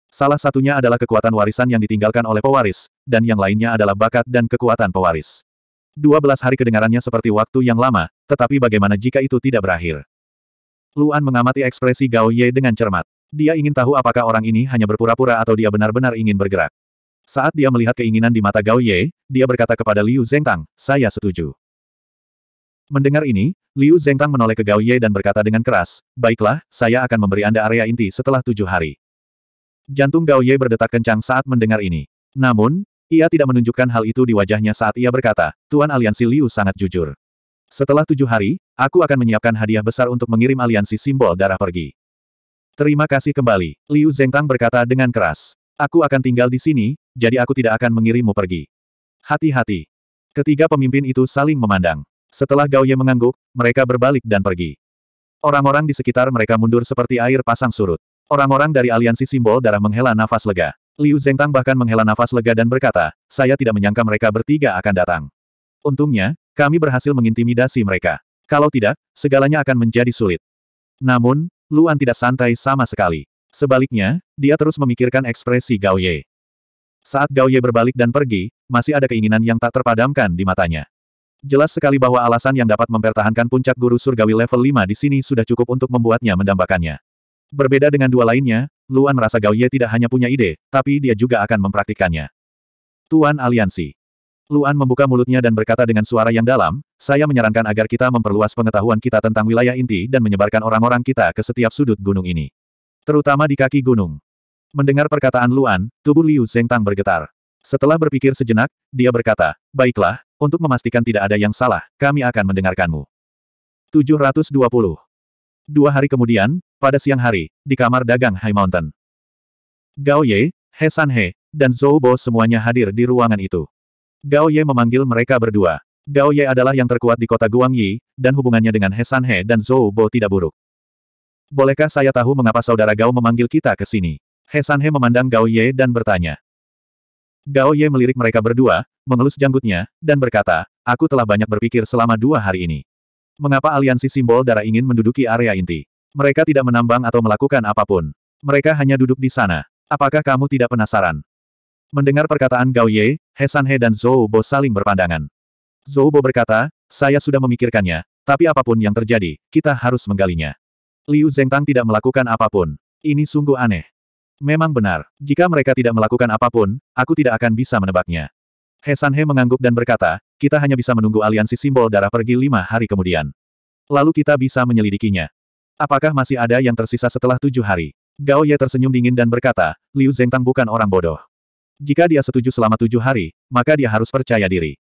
Salah satunya adalah kekuatan warisan yang ditinggalkan oleh pewaris, dan yang lainnya adalah bakat dan kekuatan pewaris. Dua belas hari kedengarannya seperti waktu yang lama, tetapi bagaimana jika itu tidak berakhir? Luan mengamati ekspresi Gao Ye dengan cermat. Dia ingin tahu apakah orang ini hanya berpura-pura atau dia benar-benar ingin bergerak. Saat dia melihat keinginan di mata Gao Ye, dia berkata kepada Liu Zhengtang, saya setuju. Mendengar ini, Liu Zengtang menoleh ke Gao Ye dan berkata dengan keras, Baiklah, saya akan memberi Anda area inti setelah tujuh hari. Jantung Gao Ye berdetak kencang saat mendengar ini. Namun, ia tidak menunjukkan hal itu di wajahnya saat ia berkata, Tuan Aliansi Liu sangat jujur. Setelah tujuh hari, aku akan menyiapkan hadiah besar untuk mengirim aliansi simbol darah pergi. Terima kasih kembali, Liu Zengtang berkata dengan keras. Aku akan tinggal di sini, jadi aku tidak akan mengirimmu pergi. Hati-hati. Ketiga pemimpin itu saling memandang. Setelah Gao Ye mengangguk, mereka berbalik dan pergi. Orang-orang di sekitar mereka mundur seperti air pasang surut. Orang-orang dari aliansi simbol darah menghela nafas lega. Liu Zhengtang bahkan menghela nafas lega dan berkata, saya tidak menyangka mereka bertiga akan datang. Untungnya, kami berhasil mengintimidasi mereka. Kalau tidak, segalanya akan menjadi sulit. Namun, Luan tidak santai sama sekali. Sebaliknya, dia terus memikirkan ekspresi Gao Ye. Saat Gao Ye berbalik dan pergi, masih ada keinginan yang tak terpadamkan di matanya. Jelas sekali bahwa alasan yang dapat mempertahankan puncak guru surgawi level 5 di sini sudah cukup untuk membuatnya mendambakannya. Berbeda dengan dua lainnya, Luan merasa Gao Ye tidak hanya punya ide, tapi dia juga akan mempraktikkannya. Tuan Aliansi Luan membuka mulutnya dan berkata dengan suara yang dalam, saya menyarankan agar kita memperluas pengetahuan kita tentang wilayah inti dan menyebarkan orang-orang kita ke setiap sudut gunung ini. Terutama di kaki gunung. Mendengar perkataan Luan, tubuh Liu Zeng Tang bergetar. Setelah berpikir sejenak, dia berkata, baiklah, untuk memastikan tidak ada yang salah, kami akan mendengarkanmu. 720. Dua hari kemudian, pada siang hari, di kamar dagang High Mountain. Gao Ye, He San He, dan Zhou Bo semuanya hadir di ruangan itu. Gao Ye memanggil mereka berdua. Gao Ye adalah yang terkuat di kota Guangyi, dan hubungannya dengan He San He dan Zhou Bo tidak buruk. Bolehkah saya tahu mengapa saudara Gao memanggil kita ke sini? He San He memandang Gao Ye dan bertanya. Gao Ye melirik mereka berdua, mengelus janggutnya, dan berkata, aku telah banyak berpikir selama dua hari ini. Mengapa aliansi simbol darah ingin menduduki area inti? Mereka tidak menambang atau melakukan apapun. Mereka hanya duduk di sana. Apakah kamu tidak penasaran? Mendengar perkataan Gao Ye, He Sanhe dan Zhou Bo saling berpandangan. Zhou Bo berkata, saya sudah memikirkannya, tapi apapun yang terjadi, kita harus menggalinya. Liu Zengtang tidak melakukan apapun. Ini sungguh aneh. Memang benar, jika mereka tidak melakukan apapun, aku tidak akan bisa menebaknya. He Sanhe mengangguk dan berkata, kita hanya bisa menunggu aliansi simbol darah pergi lima hari kemudian. Lalu kita bisa menyelidikinya. Apakah masih ada yang tersisa setelah tujuh hari? Gao Ye tersenyum dingin dan berkata, Liu Zhengtang bukan orang bodoh. Jika dia setuju selama tujuh hari, maka dia harus percaya diri.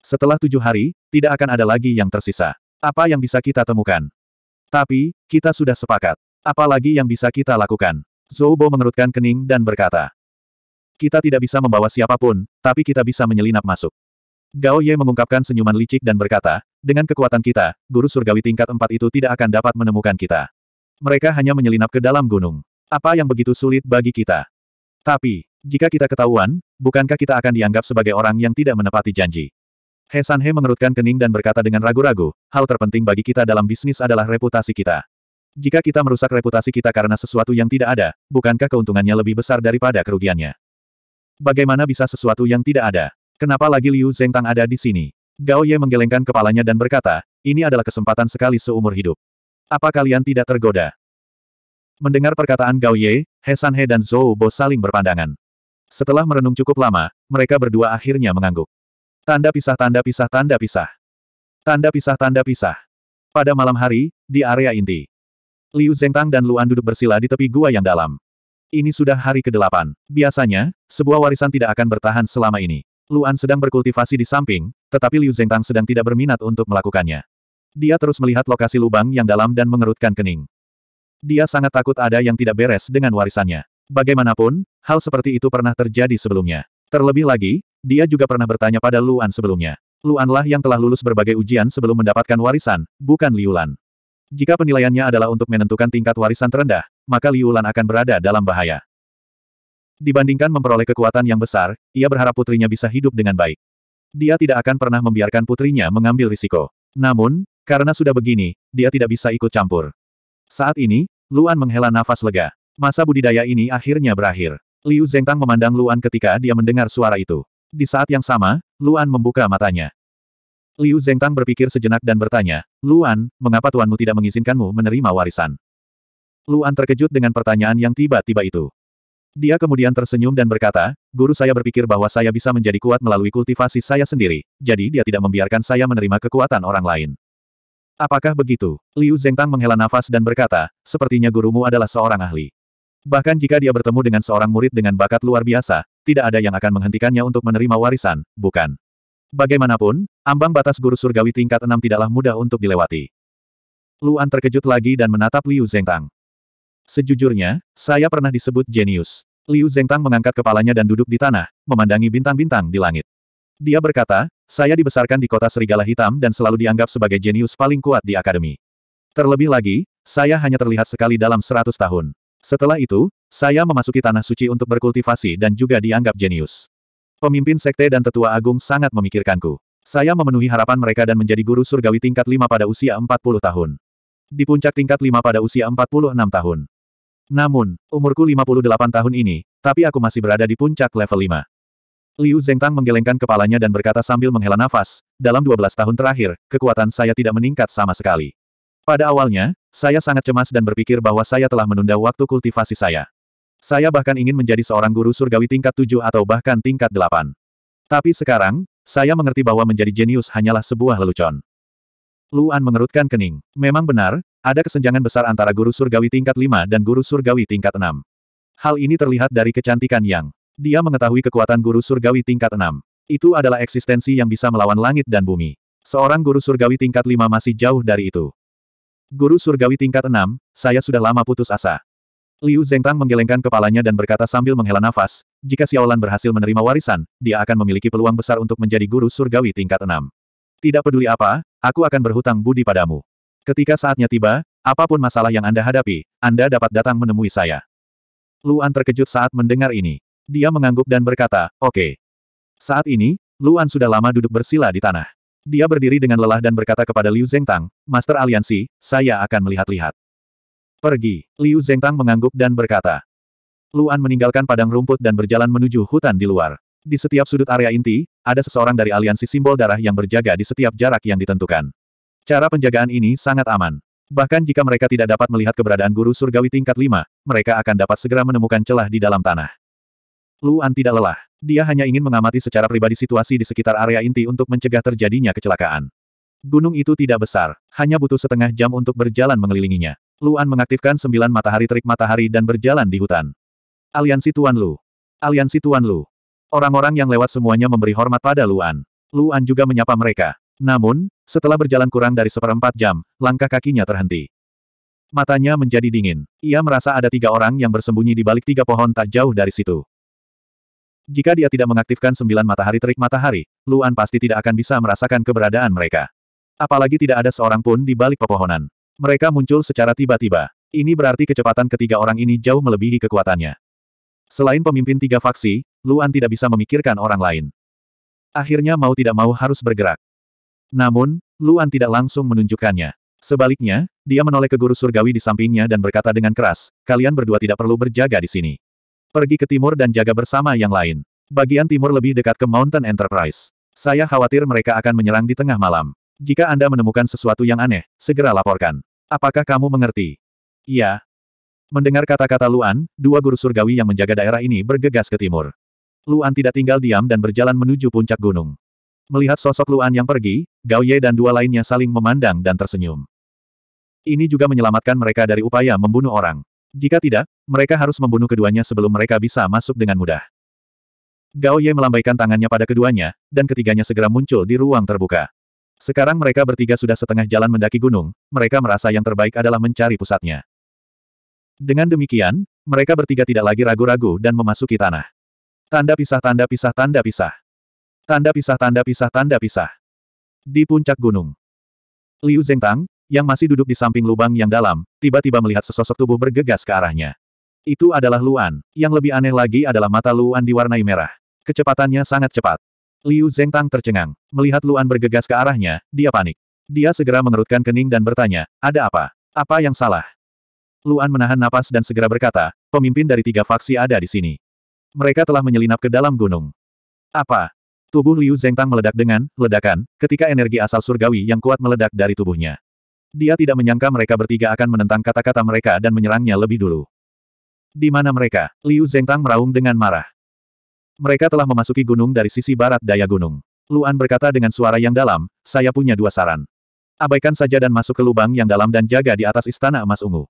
Setelah tujuh hari, tidak akan ada lagi yang tersisa. Apa yang bisa kita temukan? Tapi, kita sudah sepakat. Apa lagi yang bisa kita lakukan? Zoubo mengerutkan kening dan berkata. Kita tidak bisa membawa siapapun, tapi kita bisa menyelinap masuk. Gao Ye mengungkapkan senyuman licik dan berkata, dengan kekuatan kita, guru surgawi tingkat empat itu tidak akan dapat menemukan kita. Mereka hanya menyelinap ke dalam gunung. Apa yang begitu sulit bagi kita? Tapi, jika kita ketahuan, bukankah kita akan dianggap sebagai orang yang tidak menepati janji? He Sanhe mengerutkan kening dan berkata dengan ragu-ragu, hal terpenting bagi kita dalam bisnis adalah reputasi kita. Jika kita merusak reputasi kita karena sesuatu yang tidak ada, bukankah keuntungannya lebih besar daripada kerugiannya? Bagaimana bisa sesuatu yang tidak ada? Kenapa lagi Liu Zengtang ada di sini? Gao Ye menggelengkan kepalanya dan berkata, ini adalah kesempatan sekali seumur hidup. Apa kalian tidak tergoda? Mendengar perkataan Gao Ye, He San He dan Zhou Bo saling berpandangan. Setelah merenung cukup lama, mereka berdua akhirnya mengangguk. Tanda pisah tanda pisah tanda pisah. Tanda pisah tanda pisah. Pada malam hari, di area inti. Liu Zhengtang dan Luan duduk bersila di tepi gua yang dalam. Ini sudah hari ke-8. Biasanya, sebuah warisan tidak akan bertahan selama ini. Luan sedang berkultivasi di samping, tetapi Liu Zhengtang sedang tidak berminat untuk melakukannya. Dia terus melihat lokasi lubang yang dalam dan mengerutkan kening. Dia sangat takut ada yang tidak beres dengan warisannya. Bagaimanapun, hal seperti itu pernah terjadi sebelumnya. Terlebih lagi, dia juga pernah bertanya pada Luan sebelumnya. Luanlah yang telah lulus berbagai ujian sebelum mendapatkan warisan, bukan Liulan. Jika penilaiannya adalah untuk menentukan tingkat warisan terendah, maka Liu Lan akan berada dalam bahaya. Dibandingkan memperoleh kekuatan yang besar, ia berharap putrinya bisa hidup dengan baik. Dia tidak akan pernah membiarkan putrinya mengambil risiko. Namun, karena sudah begini, dia tidak bisa ikut campur. Saat ini, Luan menghela nafas lega. Masa budidaya ini akhirnya berakhir. Liu Zengtang memandang Luan ketika dia mendengar suara itu. Di saat yang sama, Luan membuka matanya. Liu Zengtang berpikir sejenak dan bertanya, Luan, mengapa tuanmu tidak mengizinkanmu menerima warisan? Luan terkejut dengan pertanyaan yang tiba-tiba itu. Dia kemudian tersenyum dan berkata, guru saya berpikir bahwa saya bisa menjadi kuat melalui kultivasi saya sendiri, jadi dia tidak membiarkan saya menerima kekuatan orang lain. Apakah begitu? Liu Zengtang menghela nafas dan berkata, sepertinya gurumu adalah seorang ahli. Bahkan jika dia bertemu dengan seorang murid dengan bakat luar biasa, tidak ada yang akan menghentikannya untuk menerima warisan, bukan? Bagaimanapun, ambang batas guru surgawi tingkat enam tidaklah mudah untuk dilewati. Luan terkejut lagi dan menatap Liu Zhengtang. Sejujurnya, saya pernah disebut jenius. Liu Zhengtang mengangkat kepalanya dan duduk di tanah, memandangi bintang-bintang di langit. Dia berkata, saya dibesarkan di kota Serigala Hitam dan selalu dianggap sebagai jenius paling kuat di akademi. Terlebih lagi, saya hanya terlihat sekali dalam seratus tahun. Setelah itu, saya memasuki tanah suci untuk berkultivasi dan juga dianggap jenius. Pemimpin sekte dan tetua agung sangat memikirkanku. Saya memenuhi harapan mereka dan menjadi guru surgawi tingkat 5 pada usia 40 tahun. Di puncak tingkat 5 pada usia 46 tahun. Namun, umurku 58 tahun ini, tapi aku masih berada di puncak level 5. Liu Zhengtang menggelengkan kepalanya dan berkata sambil menghela nafas, dalam 12 tahun terakhir, kekuatan saya tidak meningkat sama sekali. Pada awalnya, saya sangat cemas dan berpikir bahwa saya telah menunda waktu kultivasi saya. Saya bahkan ingin menjadi seorang guru surgawi tingkat tujuh atau bahkan tingkat delapan. Tapi sekarang, saya mengerti bahwa menjadi jenius hanyalah sebuah lelucon. Luan mengerutkan kening. Memang benar, ada kesenjangan besar antara guru surgawi tingkat lima dan guru surgawi tingkat enam. Hal ini terlihat dari kecantikan Yang. Dia mengetahui kekuatan guru surgawi tingkat enam. Itu adalah eksistensi yang bisa melawan langit dan bumi. Seorang guru surgawi tingkat lima masih jauh dari itu. Guru surgawi tingkat enam, saya sudah lama putus asa. Liu Zhengtang menggelengkan kepalanya dan berkata sambil menghela nafas, jika Xiaolan berhasil menerima warisan, dia akan memiliki peluang besar untuk menjadi guru surgawi tingkat enam. Tidak peduli apa, aku akan berhutang budi padamu. Ketika saatnya tiba, apapun masalah yang Anda hadapi, Anda dapat datang menemui saya. Luan terkejut saat mendengar ini. Dia mengangguk dan berkata, oke. Okay. Saat ini, Luan sudah lama duduk bersila di tanah. Dia berdiri dengan lelah dan berkata kepada Liu Zhengtang, Master Aliansi, saya akan melihat-lihat. Pergi. Liu Zengtang mengangguk dan berkata. Luan meninggalkan padang rumput dan berjalan menuju hutan di luar. Di setiap sudut area inti, ada seseorang dari aliansi simbol darah yang berjaga di setiap jarak yang ditentukan. Cara penjagaan ini sangat aman. Bahkan jika mereka tidak dapat melihat keberadaan guru surgawi tingkat 5, mereka akan dapat segera menemukan celah di dalam tanah. Luan tidak lelah. Dia hanya ingin mengamati secara pribadi situasi di sekitar area inti untuk mencegah terjadinya kecelakaan. Gunung itu tidak besar, hanya butuh setengah jam untuk berjalan mengelilinginya. Luan mengaktifkan sembilan matahari terik matahari dan berjalan di hutan. Aliansi Tuan Lu. Aliansi Tuan Lu. Orang-orang yang lewat semuanya memberi hormat pada Luan. Luan juga menyapa mereka. Namun, setelah berjalan kurang dari seperempat jam, langkah kakinya terhenti. Matanya menjadi dingin. Ia merasa ada tiga orang yang bersembunyi di balik tiga pohon tak jauh dari situ. Jika dia tidak mengaktifkan sembilan matahari terik matahari, Luan pasti tidak akan bisa merasakan keberadaan mereka. Apalagi tidak ada seorang pun di balik pepohonan. Mereka muncul secara tiba-tiba. Ini berarti kecepatan ketiga orang ini jauh melebihi kekuatannya. Selain pemimpin tiga faksi, Luan tidak bisa memikirkan orang lain. Akhirnya mau tidak mau harus bergerak. Namun, Luan tidak langsung menunjukkannya. Sebaliknya, dia menoleh ke guru surgawi di sampingnya dan berkata dengan keras, kalian berdua tidak perlu berjaga di sini. Pergi ke timur dan jaga bersama yang lain. Bagian timur lebih dekat ke Mountain Enterprise. Saya khawatir mereka akan menyerang di tengah malam. Jika Anda menemukan sesuatu yang aneh, segera laporkan. Apakah kamu mengerti? Iya. Mendengar kata-kata Luan, dua guru surgawi yang menjaga daerah ini bergegas ke timur. Luan tidak tinggal diam dan berjalan menuju puncak gunung. Melihat sosok Luan yang pergi, Gao Ye dan dua lainnya saling memandang dan tersenyum. Ini juga menyelamatkan mereka dari upaya membunuh orang. Jika tidak, mereka harus membunuh keduanya sebelum mereka bisa masuk dengan mudah. Gao Ye melambaikan tangannya pada keduanya, dan ketiganya segera muncul di ruang terbuka. Sekarang mereka bertiga sudah setengah jalan mendaki gunung, mereka merasa yang terbaik adalah mencari pusatnya. Dengan demikian, mereka bertiga tidak lagi ragu-ragu dan memasuki tanah. Tanda pisah tanda pisah tanda pisah. Tanda pisah tanda pisah tanda pisah. Di puncak gunung. Liu Zhengtang, yang masih duduk di samping lubang yang dalam, tiba-tiba melihat sesosok tubuh bergegas ke arahnya. Itu adalah Luan. Yang lebih aneh lagi adalah mata Luan diwarnai merah. Kecepatannya sangat cepat. Liu Zhengtang tercengang. Melihat Luan bergegas ke arahnya, dia panik. Dia segera mengerutkan kening dan bertanya, ada apa? Apa yang salah? Luan menahan napas dan segera berkata, pemimpin dari tiga faksi ada di sini. Mereka telah menyelinap ke dalam gunung. Apa? Tubuh Liu Zhengtang meledak dengan, ledakan, ketika energi asal surgawi yang kuat meledak dari tubuhnya. Dia tidak menyangka mereka bertiga akan menentang kata-kata mereka dan menyerangnya lebih dulu. Di mana mereka? Liu Zhengtang meraung dengan marah. Mereka telah memasuki gunung dari sisi barat daya gunung. Luan berkata dengan suara yang dalam, saya punya dua saran. Abaikan saja dan masuk ke lubang yang dalam dan jaga di atas istana emas ungu.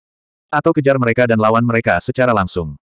Atau kejar mereka dan lawan mereka secara langsung.